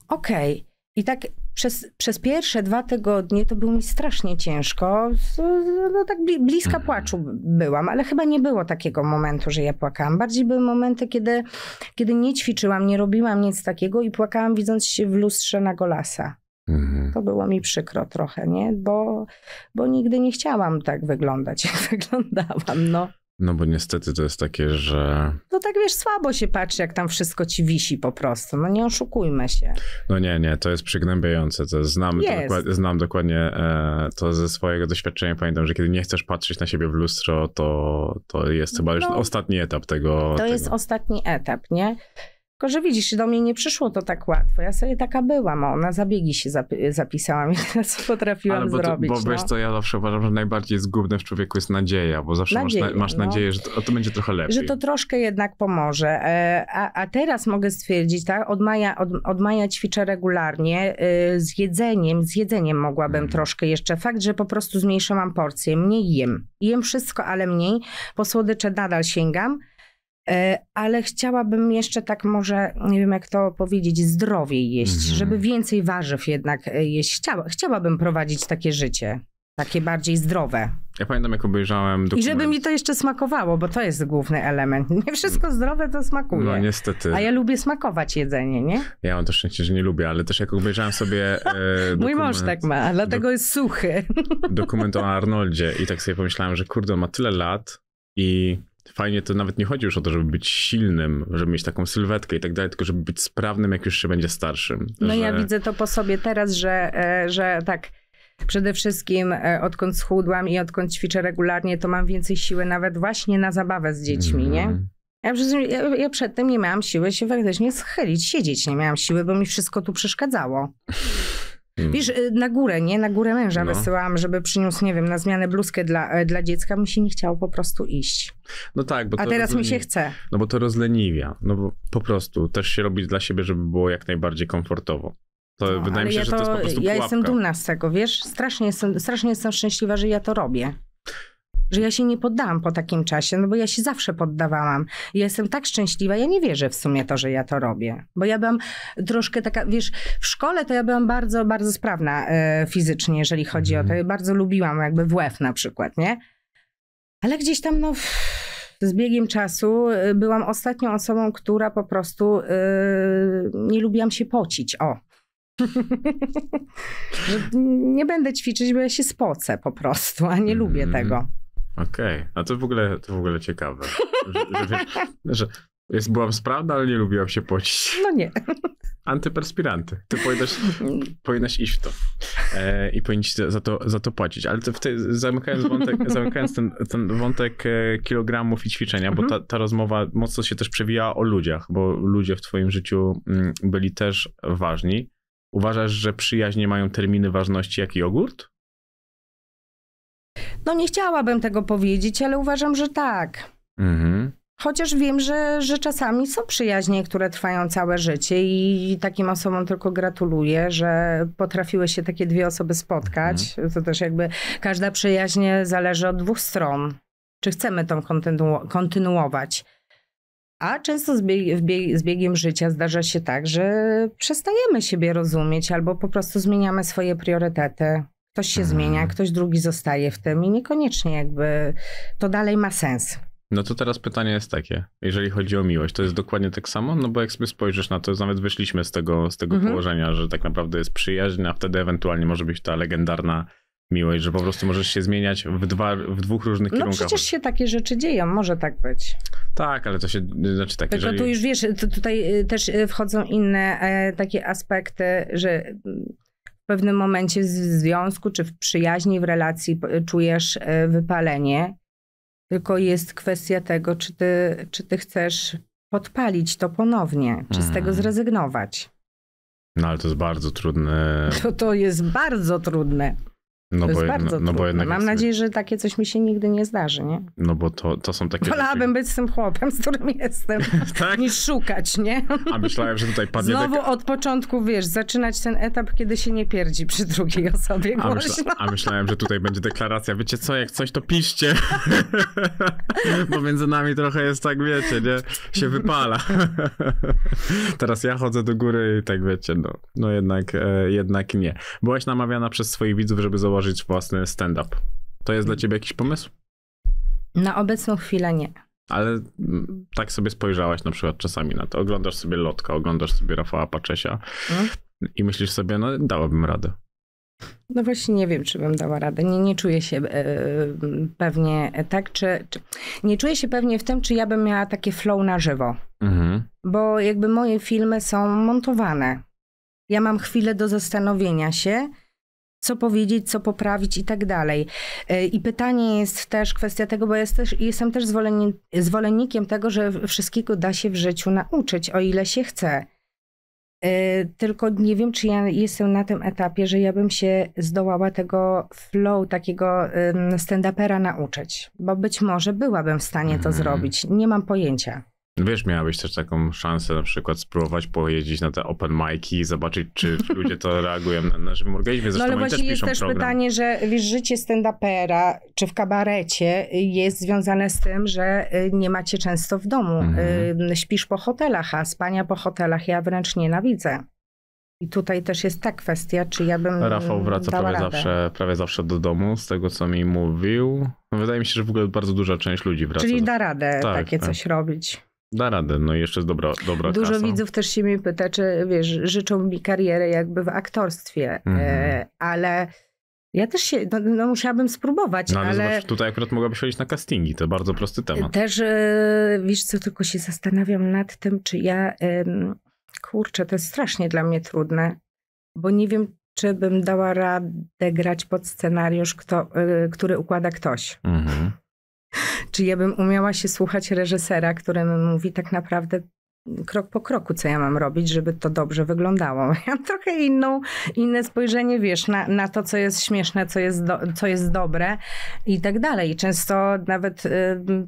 okej. Okay. I tak przez, przez pierwsze dwa tygodnie to było mi strasznie ciężko. No tak bliska mhm. płaczu byłam, ale chyba nie było takiego momentu, że ja płakałam. Bardziej były momenty, kiedy, kiedy nie ćwiczyłam, nie robiłam nic takiego i płakałam widząc się w lustrze na golasa. Mhm. To było mi przykro trochę, nie? Bo, bo nigdy nie chciałam tak wyglądać, jak wyglądałam, no. No bo niestety to jest takie, że. No tak wiesz, słabo się patrzy, jak tam wszystko ci wisi po prostu. No nie oszukujmy się. No nie, nie, to jest przygnębiające. To znam, jest. To dokładnie, znam dokładnie e, to ze swojego doświadczenia. Pamiętam, że kiedy nie chcesz patrzeć na siebie w lustro, to, to jest chyba no, już ostatni etap tego. To tego. jest ostatni etap, nie? Tylko, że widzisz, do mnie nie przyszło to tak łatwo. Ja sobie taka byłam, ona zabiegi się zapi- zapisałam i teraz potrafiłam Ale bo zrobić. Bo no. wiesz co, ja zawsze uważam, że najbardziej zgubne w człowieku jest nadzieja, bo zawsze Nadzieje, masz, na, masz no. nadzieję, że to, to, będzie trochę lepiej. Że to troszkę jednak pomoże. E, a, a teraz mogę stwierdzić, tak, od maja, od, od maja ćwiczę regularnie y, z jedzeniem, z jedzeniem mogłabym mhm. troszkę jeszcze. Fakt, że po prostu zmniejszyłam porcję, mniej jem. Jem wszystko, ale mniej. Po słodycze nadal sięgam, E, ale chciałabym jeszcze tak może, nie wiem jak to powiedzieć, zdrowiej jeść, mhm. żeby więcej warzyw jednak e, jeść. Chciała, chciałabym prowadzić takie życie, takie bardziej zdrowe. Ja pamiętam, jak obejrzałem dokument. I żeby mi to jeszcze smakowało, bo to jest główny element. Nie wszystko zdrowe to smakuje. No niestety. A ja lubię smakować jedzenie, nie? Ja mam to szczęście, że nie lubię, ale też jak obejrzałem sobie e, Mój mąż tak ma, dlatego do... jest suchy. dokument o Arnoldzie i tak sobie pomyślałem, że kurde, ma tyle lat i fajnie to nawet nie chodzi już o to, żeby być silnym, żeby mieć taką sylwetkę i tak dalej, tylko żeby być sprawnym, jak już się będzie starszym. No że... ja widzę to po sobie teraz, że, e, że tak. Przede wszystkim e, odkąd schudłam i odkąd ćwiczę regularnie, to mam więcej siły nawet właśnie na zabawę z dziećmi, mm. nie? Mhm. Ja, ja, ja przedtem nie miałam siły się faktycznie schylić, siedzieć nie miałam siły, bo mi wszystko tu przeszkadzało. Hmm. Wiesz, y, na górę, nie? Na górę męża no. wysyłałam, żeby przyniósł, nie wiem, na zmianę bluzkę dla, e, dla dziecka. Mi się nie chciało po prostu iść. No tak, bo A teraz rozleni... mi się chce. No bo to rozleniwia. No bo po prostu też się robi dla siebie, żeby było jak najbardziej komfortowo. To no, wydaje mi się, ja że to, to jest po prostu Ja pułapka. jestem dumna z tego, wiesz? Strasznie jestem, strasznie jestem szczęśliwa, że ja to robię że ja się nie poddałam po takim czasie, no bo ja się zawsze poddawałam. Ja jestem tak szczęśliwa, ja nie wierzę w sumie to, że ja to robię. Bo ja byłam troszkę taka, wiesz, w szkole to ja byłam bardzo, bardzo sprawna e, fizycznie, jeżeli chodzi o to. Mhm. Ja bardzo lubiłam jakby WF na przykład, nie? Ale gdzieś tam, no z biegiem czasu e, byłam ostatnią osobą, która po prostu yy, nie lubiłam się pocić. O. nie będę ćwiczyć, bo ja się spocę po prostu, a nie lubię mhm. tego. Okej, okay. a to w ogóle, to w ogóle ciekawe. Że, że, że jest, byłam sprawna, ale nie lubiłam się pocić. No nie. Antyperspiranty. Ty powinnaś, powinnaś iść w to e, i powinniś za to, za to płacić. Ale to zamykając, wątek, zamykając ten, ten wątek e, kilogramów i ćwiczenia, bo ta, mhm. ta rozmowa mocno się też przewijała o ludziach, bo ludzie w twoim życiu mm, byli też ważni. Uważasz, że przyjaźnie mają terminy ważności jak jogurt? No nie chciałabym tego powiedzieć, ale uważam, że tak. Mhm. Chociaż wiem, że, że czasami są przyjaźnie, które trwają całe życie i takim osobom tylko gratuluję, że potrafiły się takie dwie osoby spotkać. Mhm. To też jakby każda przyjaźń zależy od dwóch stron. Czy chcemy tą kontynu kontynuować? A często z, bieg z, biegiem życia zdarza się tak, że przestajemy siebie rozumieć albo po prostu zmieniamy swoje priorytety. Ktoś się mm. zmienia, ktoś drugi zostaje w tym i niekoniecznie jakby to dalej ma sens. No to teraz pytanie jest takie, jeżeli chodzi o miłość, to jest dokładnie tak samo? No bo jak sobie spojrzysz na to, nawet wyszliśmy z tego, z tego mhm. położenia, że tak naprawdę jest przyjaźń, a wtedy ewentualnie może być ta legendarna miłość, że po prostu możesz się zmieniać w, dwa, w dwóch różnych no kierunkach. No przecież się takie rzeczy dzieją, może tak być. Tak, ale to się, znaczy tak, Tylko jeżeli... tu już wiesz, tutaj y, też y, wchodzą inne e, takie aspekty, że w pewnym momencie w związku czy w przyjaźni, w relacji czujesz e, wypalenie, tylko jest kwestia tego, czy ty, czy ty chcesz podpalić to ponownie, czy z tego mhm. zrezygnować. No ale to jest bardzo trudne. To, to jest bardzo trudne. No, bo, no, no bo, jednak Mam jest... nadzieję, że takie coś mi się nigdy nie zdarzy, nie? No bo to, to są takie... Wolałabym rzeczy... być z tym chłopem, z którym jestem, tak? niż szukać, nie? A myślałem, że tutaj padnie... Znowu deka... od początku, wiesz, zaczynać ten etap, kiedy się nie pierdzi przy drugiej osobie A, myśla... A myślałem, że tutaj będzie deklaracja, wiecie co, jak coś to piszcie, bo między nami trochę jest tak, wiecie, nie? Się wypala. Teraz ja chodzę do góry i tak, wiecie, no, no jednak, e, jednak nie. Byłaś namawiana przez swoich widzów, żeby założyć stworzyć własny stand-up. To jest dla ciebie jakiś pomysł? Na obecną chwilę nie. Ale mm, tak sobie spojrzałaś na przykład czasami na to. Oglądasz sobie Lotka, oglądasz sobie Rafała Paczesia mm. i myślisz sobie, no dałabym radę. No właśnie nie wiem, czy bym dała radę. Nie, nie czuję się yy, pewnie tak, czy, czy, Nie czuję się pewnie w tym, czy ja bym miała takie flow na żywo. Mhm. Bo jakby moje filmy są montowane. Ja mam chwilę do zastanowienia się co powiedzieć, co poprawić i tak dalej. E, I pytanie jest też kwestia tego, bo jest też, jestem też zwolennikiem tego, że wszystkiego da się w życiu nauczyć, o ile się chce. E, tylko nie wiem, czy ja jestem na tym etapie, że ja bym się zdołała tego flow, takiego stand-upera nauczyć, bo być może byłabym w stanie to mm. zrobić. Nie mam pojęcia. Wiesz, miałabyś też taką szansę na przykład spróbować pojeździć na te open mic'i i zobaczyć, czy ludzie to reagują na naszym organizmie. No Zresztą no ale właśnie też jest też program. pytanie, że wiesz, życie stand-upera czy w kabarecie jest związane z tym, że y, nie macie często w domu. Mhm. Y, śpisz po hotelach, a spania po hotelach ja wręcz nienawidzę. I tutaj też jest ta kwestia, czy ja bym. Rafał wraca prawie radę. zawsze, prawie zawsze do domu, z tego co mi mówił. Wydaje mi się, że w ogóle bardzo duża część ludzi wraca. Czyli da radę tak, takie tak. coś robić. Da radę, no jeszcze jest dobra, dobra Dużo widzów też się mnie pyta, czy wiesz, życzą mi kariery jakby w aktorstwie, e, mhm. ale ja też się, no, no musiałabym spróbować, no, ale... ale... Zobacz, tutaj akurat mogłabyś chodzić na castingi, to bardzo prosty temat. Też, e, wiesz co, tylko się zastanawiam nad tym, czy ja, kurczę, to jest strasznie dla mnie trudne, bo nie wiem, czy bym dała radę grać pod scenariusz, kto, e, który układa ktoś. Mhm. Czy ja bym umiała się słuchać reżysera, który mi mówi tak naprawdę krok po kroku, co ja mam robić, żeby to dobrze wyglądało. Ja mam trochę inną, inne spojrzenie, wiesz, na, na to, co jest śmieszne, co jest, do, co jest dobre i tak dalej. Często nawet y,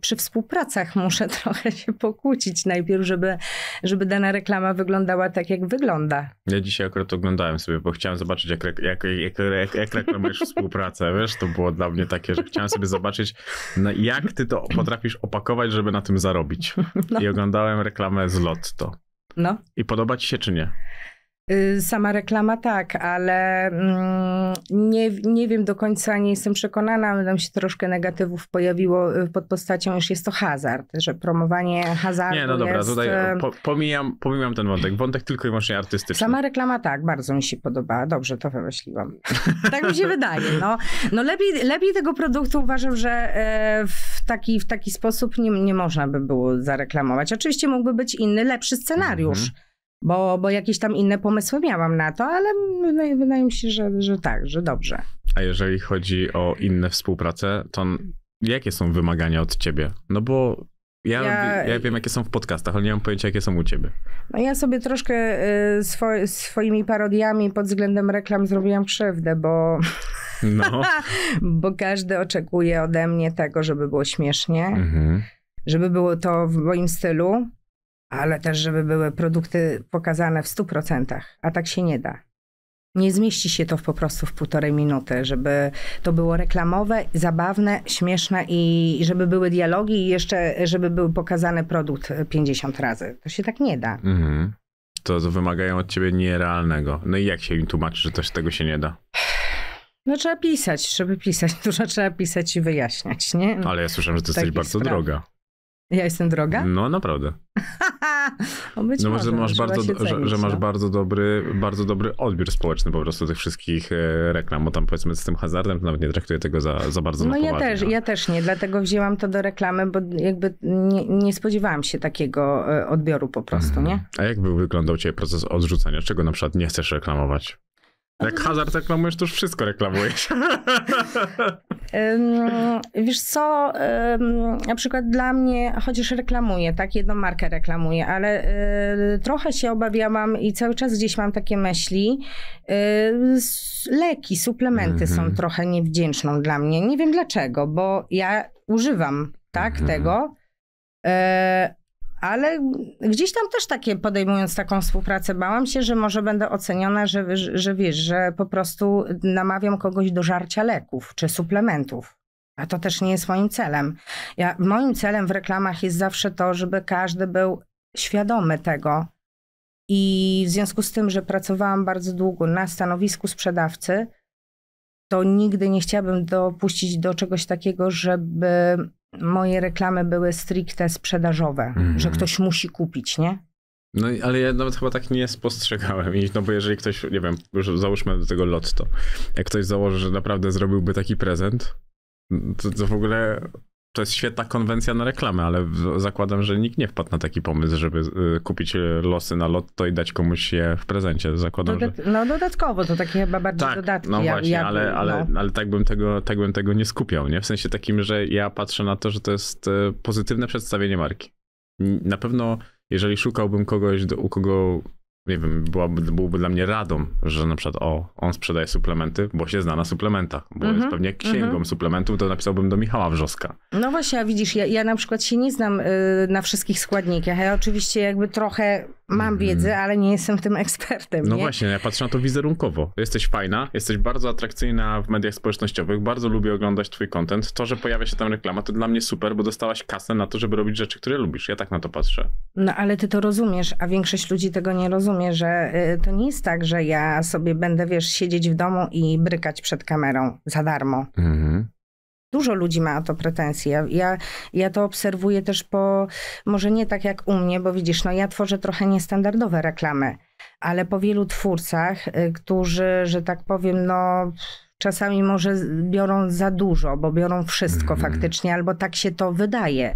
przy współpracach muszę trochę się pokłócić najpierw, żeby, żeby dana reklama wyglądała tak, jak wygląda. Ja dzisiaj akurat oglądałem sobie, bo chciałem zobaczyć, jak, jak, jak, jak, jak reklamujesz współpracę, wiesz, to było dla mnie takie, że chciałem sobie zobaczyć, no, jak ty to potrafisz opakować, żeby na tym zarobić. No. I oglądałem reklamę z Lotto. No. I podoba ci się czy nie? Y, sama reklama tak, ale mm, nie, nie wiem do końca, nie jestem przekonana. Nam się troszkę negatywów pojawiło y, pod postacią, już jest to hazard, że promowanie hazardu. Nie, no dobra, jest... tutaj y, po, pomijam, pomijam ten wątek. Wątek tylko i wyłącznie artystyczny. Sama reklama tak, bardzo mi się podoba. Dobrze to wymyśliłam. tak mi się wydaje. No, no lepiej, lepiej tego produktu uważam, że w taki, w taki sposób nie, nie można by było zareklamować. Oczywiście mógłby być inny, lepszy scenariusz. Mhm bo, bo jakieś tam inne pomysły miałam na to, ale wydaje, mi się, że, że tak, że dobrze. A jeżeli chodzi o inne współprace, to jakie są wymagania od ciebie? No bo ja, ja, ja, wiem, jakie są w podcastach, ale nie mam pojęcia, jakie są u ciebie. No ja sobie troszkę y, swo, swoimi parodiami pod względem reklam zrobiłam krzywdę, bo. No. bo każdy oczekuje ode mnie tego, żeby było śmiesznie, mhm. żeby było to w moim stylu ale też, żeby były produkty pokazane w 100%, a tak się nie da. Nie zmieści się to w po prostu w półtorej minuty, żeby to było reklamowe, zabawne, śmieszne i żeby były dialogi i jeszcze, żeby był pokazany produkt 50 razy. To się tak nie da. Mhm. To wymagają od ciebie nierealnego. No i jak się im tłumaczy, że też tego się nie da? No trzeba pisać, żeby pisać. Dużo trzeba pisać i wyjaśniać, nie? Ale ja słyszałem, że to jest tak bardzo droga. Ja jestem droga? No, naprawdę. no może, no, że masz bardzo, że, że, masz no? bardzo dobry, bardzo dobry odbiór społeczny po prostu tych wszystkich e, reklam, bo tam powiedzmy z tym hazardem to nawet nie traktuję tego za, za bardzo No ja też, no. ja też nie, dlatego wzięłam to do reklamy, bo jakby nie, nie spodziewałam się takiego e, odbioru po prostu, mhm. nie? A jak był wyglądał Ciebie proces odrzucania? Czego na przykład nie chcesz reklamować? Jak hazard reklamujesz, to już wszystko reklamujesz. Wiesz co, na przykład dla mnie, chociaż reklamuję, tak, jedną markę reklamuję, ale e, trochę się obawiałam i cały czas gdzieś mam takie myśli. E, leki, suplementy mm -hmm. są mhm. trochę niewdzięczną dla mnie. Nie wiem dlaczego, bo ja używam, tak, mm -hmm. tego e, ale gdzieś tam też takie, podejmując taką współpracę, bałam się, że może będę oceniona, że, że, że wiesz, że po prostu namawiam kogoś do żarcia leków czy suplementów. A to też nie jest moim celem. Ja, moim celem w reklamach jest zawsze to, żeby każdy był świadomy tego. I w związku z tym, że pracowałam bardzo długo na stanowisku sprzedawcy, to nigdy nie chciałabym dopuścić do czegoś takiego, żeby moje reklamy były stricte sprzedażowe, mm. że ktoś musi kupić, nie? No ale ja nawet chyba tak nie spostrzegałem. no bo jeżeli ktoś, nie wiem, już załóżmy do tego lotto, jak ktoś założy, że naprawdę zrobiłby taki prezent, to, to w ogóle to jest świetna konwencja na reklamę, ale zakładam, że nikt nie wpadł na taki pomysł, żeby y, kupić y, losy na lotto i dać komuś je w prezencie. Zakładam, Dodat że... No dodatkowo, to takie chyba bardziej tak, dodatki. No właśnie, ale, no. ale, ale tak, bym tego, tak bym tego nie skupiał, nie? W sensie takim, że ja patrzę na to, że to jest y, pozytywne przedstawienie marki. Na pewno, jeżeli szukałbym kogoś, do, u kogo nie wiem, byłaby, byłoby dla mnie radą, że na przykład o, on sprzedaje suplementy, bo się zna na suplementach, bo mm -hmm. jest mhm, pewnie księgą mm -hmm. suplementów, to napisałbym do Michała Wrzoska. No właśnie, a widzisz, ja, ja na przykład się nie znam y, na wszystkich składnikach, ja oczywiście jakby trochę Mam mhm. wiedzę, ale nie jestem w tym ekspertem. No nie? właśnie, ja patrzę na to wizerunkowo. Jesteś fajna, jesteś bardzo atrakcyjna w mediach społecznościowych, bardzo lubię oglądać twój content. To, że pojawia się tam reklama, to dla mnie super, bo dostałaś kasę na to, żeby robić rzeczy, które lubisz. Ja tak na to patrzę. No ale ty to rozumiesz, a większość ludzi tego nie rozumie, że y, to nie jest tak, że ja sobie będę, wiesz, siedzieć w domu i brykać przed kamerą za darmo. Mhm. Dużo ludzi ma o to pretensje. Ja, ja to obserwuję też po, może nie tak jak u mnie, bo widzisz, no ja tworzę trochę niestandardowe reklamy ale po wielu twórcach, y, którzy, że tak powiem, no czasami może biorą za dużo, bo biorą wszystko mm. faktycznie, albo tak się to wydaje.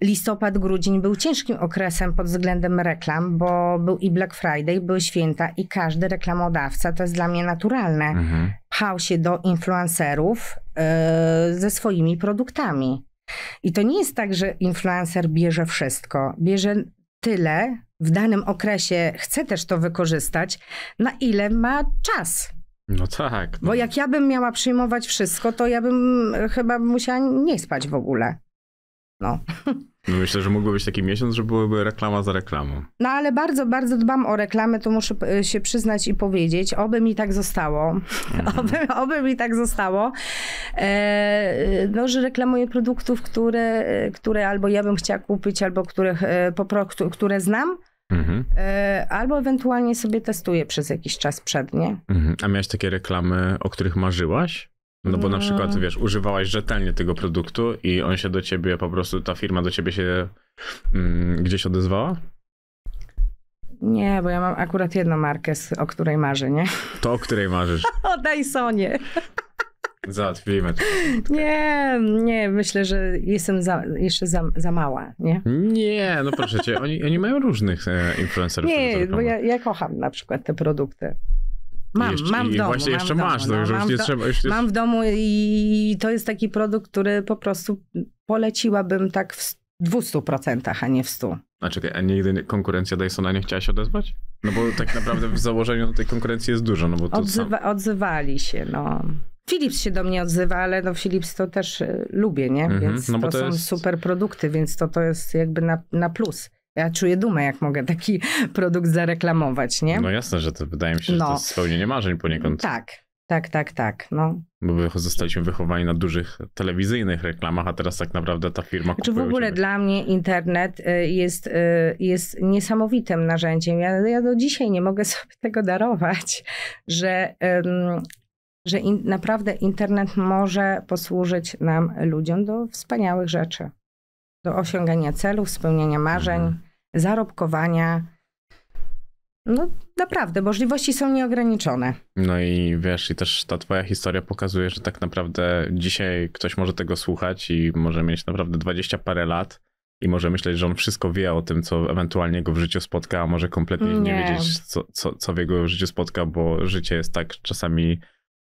Listopad, grudzień był ciężkim okresem pod względem reklam, bo był i Black Friday, były święta i każdy reklamodawca, to jest dla mnie naturalne, mhm. pchał się do influencerów yy, ze swoimi produktami. I to nie jest tak, że influencer bierze wszystko. Bierze tyle w danym okresie, chce też to wykorzystać, na ile ma czas. No tak. No. Bo jak ja bym miała przyjmować wszystko, to ja bym e, chyba musiała nie spać w ogóle. No. no myślę, że mógłby być taki miesiąc, że byłaby reklama za reklamą. No ale bardzo, bardzo dbam o reklamę, to muszę e, się przyznać i powiedzieć. Oby mi tak zostało. Mhm. Oby, oby mi tak zostało. E, no, że reklamuję produktów, które, e, które albo ja bym chciała kupić, albo których, po, które znam Mhm. E, albo ewentualnie sobie testuję przez jakiś czas przed nie. Mhm. A miałeś takie reklamy, o których marzyłaś? No bo na no. przykład, wiesz, używałaś rzetelnie tego produktu i on się do ciebie po prostu, ta firma do ciebie się mm, gdzieś odezwała? Nie, bo ja mam akurat jedną markę, o której marzę, nie? To o której marzysz? o Dysonie. Załatwimy. Nie, nie, myślę, że jestem za, jeszcze za, za mała, nie? Nie, no proszę cię, oni, oni mają różnych e, influencerów. Nie, bo ja, ja kocham na przykład te produkty. Mam, jeszcze, mam w domu. Właśnie mam jeszcze domu, masz, no, no mam, do, trzeba, już mam w domu i to jest taki produkt, który po prostu poleciłabym tak w 200%, a nie w 100%. A czekaj, a nigdy konkurencja Dysona nie chciała się odezwać? No bo tak naprawdę w założeniu tej konkurencji jest dużo, no bo to Odzywa, sam... Odzywali się, no. Philips się do mnie odzywa, ale no Philips to też y, lubię, nie? Mm -hmm. Więc no to, to, są super produkty, więc to, to jest jakby na, na plus. Ja czuję dumę, jak mogę taki produkt zareklamować, nie? No jasne, że to wydaje mi się, że to no. jest spełnienie marzeń poniekąd. Tak, tak, tak, tak. No. Bo zostaliśmy wychowani na dużych telewizyjnych reklamach, a teraz tak naprawdę ta firma znaczy, kupuje. Czy w ogóle dla mnie internet y, jest, y, jest niesamowitym narzędziem. Ja, ja do dzisiaj nie mogę sobie tego darować, że że in, naprawdę internet może posłużyć nam, ludziom, do wspaniałych rzeczy. Do osiągania celów, spełniania marzeń, mhm. zarobkowania. No naprawdę, możliwości są nieograniczone. No i wiesz, i też ta twoja historia pokazuje, że tak naprawdę dzisiaj ktoś może tego słuchać i może mieć naprawdę dwadzieścia parę lat i może myśleć, że on wszystko wie o tym, co ewentualnie go w życiu spotka, a może kompletnie nie, nie wiedzieć, co, co, co w jego życiu spotka, bo życie jest tak czasami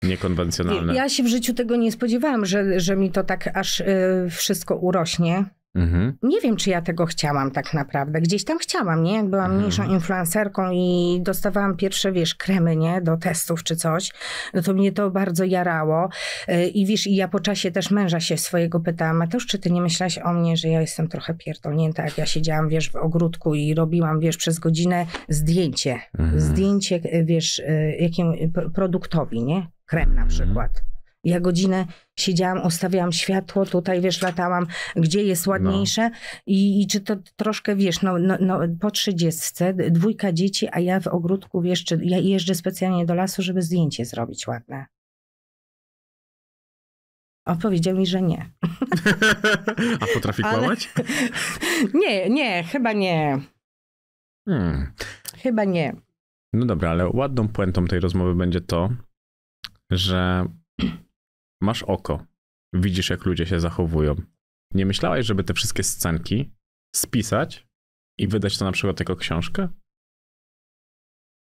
niekonwencjonalne. Ja się w życiu tego nie spodziewałam, że, że mi to tak aż y, wszystko urośnie. Mhm. Nie wiem, czy ja tego chciałam tak naprawdę. Gdzieś tam chciałam, nie? Jak byłam mhm. mniejszą influencerką i dostawałam pierwsze, wiesz, kremy, nie? Do testów czy coś, no to mnie to bardzo jarało. Y, I wiesz, i ja po czasie też męża się swojego pytałam, Mateusz, czy ty nie myślałaś o mnie, że ja jestem trochę pierdolnięta, jak ja siedziałam, wiesz, w ogródku i robiłam, wiesz, przez godzinę zdjęcie. Mhm. Zdjęcie, wiesz, y, jakim produktowi, nie? Krem na mhm. przykład. Ja godzinę siedziałam, ustawiałam światło, tutaj wiesz, latałam, gdzie jest ładniejsze no. I, I, czy to troszkę wiesz, no, no, no po trzydziestce, dwójka dzieci, a ja w ogródku wiesz, czy, ja jeżdżę specjalnie do lasu, żeby zdjęcie zrobić ładne. Odpowiedział mi, że nie. A potrafi kłamać? Ale... Nie, nie, chyba nie. Hmm. Chyba nie. No dobra, ale ładną puentą tej rozmowy będzie to, że Masz oko. Widzisz, jak ludzie się zachowują. Nie myślałaś, żeby te wszystkie scenki spisać i wydać to na przykład jako książkę?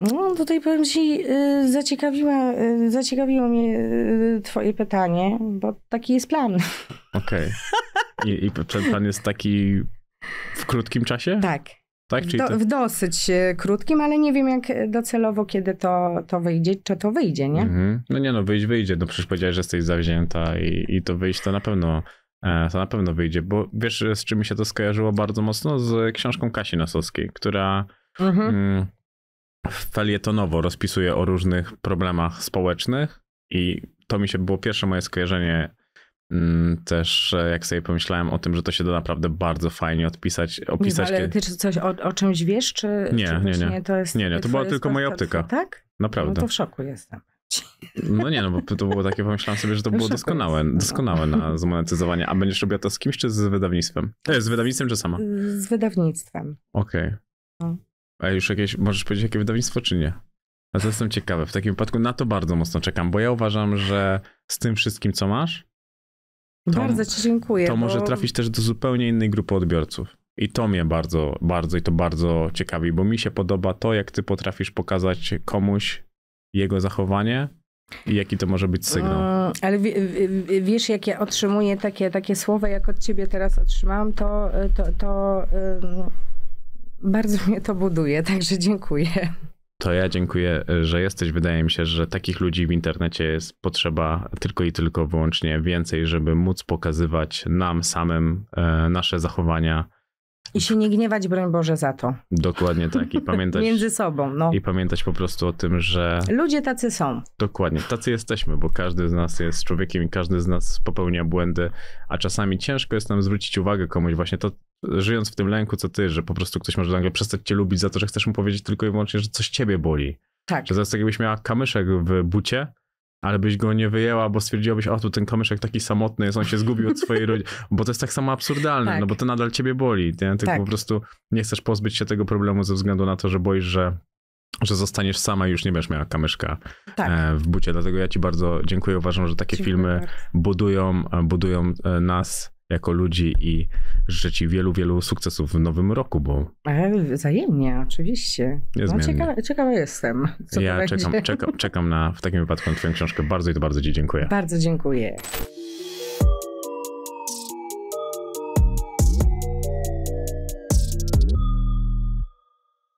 No, tutaj powiem ci, y, zaciekawiła, y, zaciekawiło mnie y, twoje pytanie, bo taki jest plan. Okej. Okay. I, I ten plan jest taki w krótkim czasie? Tak. Tak, czyli do, w dosyć e, krótkim, ale nie wiem jak docelowo, kiedy to, to wyjdzie, czy to wyjdzie, nie? Mhm. No nie no, wyjść wyjdzie, no przecież powiedziałeś, że jesteś zawzięta i, i to wyjść to na pewno e, to na pewno wyjdzie, bo wiesz z czym mi się to skojarzyło bardzo mocno? Z książką Kasi Nosowskiej, która mhm. Mm, felietonowo rozpisuje o różnych problemach społecznych i to mi się było pierwsze moje skojarzenie Mm, też e, jak sobie pomyślałem o tym, że to się da naprawdę bardzo fajnie odpisać, opisać. Nie, ale ty coś o, o czymś wiesz, czy nie, czy nie, nie. to jest... Nie, nie, to była tylko moja optyka. Tak? Naprawdę. No to w szoku jestem. No nie, no bo to było takie, pomyślałem sobie, że to było doskonałe, no. doskonałe na zmonetyzowanie. A będziesz robiła to z kimś, czy z wydawnictwem? E, z wydawnictwem, czy sama? Z wydawnictwem. Okej. Okay. No. A już jakieś, możesz powiedzieć, jakie wydawnictwo, czy nie? A to jestem ciekawy. W takim wypadku na to bardzo mocno czekam, bo ja uważam, że z tym wszystkim, co masz, to, bardzo ci dziękuję. To bo... może trafić też do zupełnie innej grupy odbiorców. I to mnie bardzo, bardzo i to bardzo ciekawi, bo mi się podoba to, jak ty potrafisz pokazać komuś jego zachowanie i jaki to może być sygnał. Mm, ale w, w, wiesz, jak ja otrzymuję takie, takie słowa, jak od ciebie teraz otrzymałam, to, to, to um, bardzo mnie to buduje, także dziękuję. To ja dziękuję, że jesteś. Wydaje mi się, że takich ludzi w internecie jest potrzeba tylko i tylko wyłącznie więcej, żeby móc pokazywać nam samym e, nasze zachowania. I się nie gniewać, broń Boże, za to. Dokładnie tak. I pamiętać. Między sobą, no. I pamiętać po prostu o tym, że. Ludzie tacy są. Dokładnie. Tacy jesteśmy, bo każdy z nas jest człowiekiem i każdy z nas popełnia błędy, a czasami ciężko jest nam zwrócić uwagę komuś. Właśnie to, żyjąc w tym lęku, co ty, że po prostu ktoś może nagle przestać cię lubić za to, że chcesz mu powiedzieć tylko i wyłącznie, że coś ciebie boli. Tak. Że tak, jakbyś miała kamyszek w bucie, ale byś go nie wyjęła, bo stwierdziłabyś, o tu ten kamyszek taki samotny jest, on się zgubił od swojej rodziny, bo to jest tak samo absurdalne, tak. no bo to nadal ciebie boli, ty tak. po prostu nie chcesz pozbyć się tego problemu ze względu na to, że boisz, że że zostaniesz sama i już nie będziesz miała kamyszka tak. E, w bucie. Dlatego ja ci bardzo dziękuję. Uważam, że takie dziękuję filmy budują, e, budują e, nas jako ludzi i życzę Ci wielu, wielu sukcesów w nowym roku, bo... E, wzajemnie, oczywiście. No, ciekawa, ciekawa jestem. Co ja czekam, czekam, czekam na w takim wypadku na Twoją książkę. Bardzo i to bardzo Ci dziękuję. Bardzo dziękuję.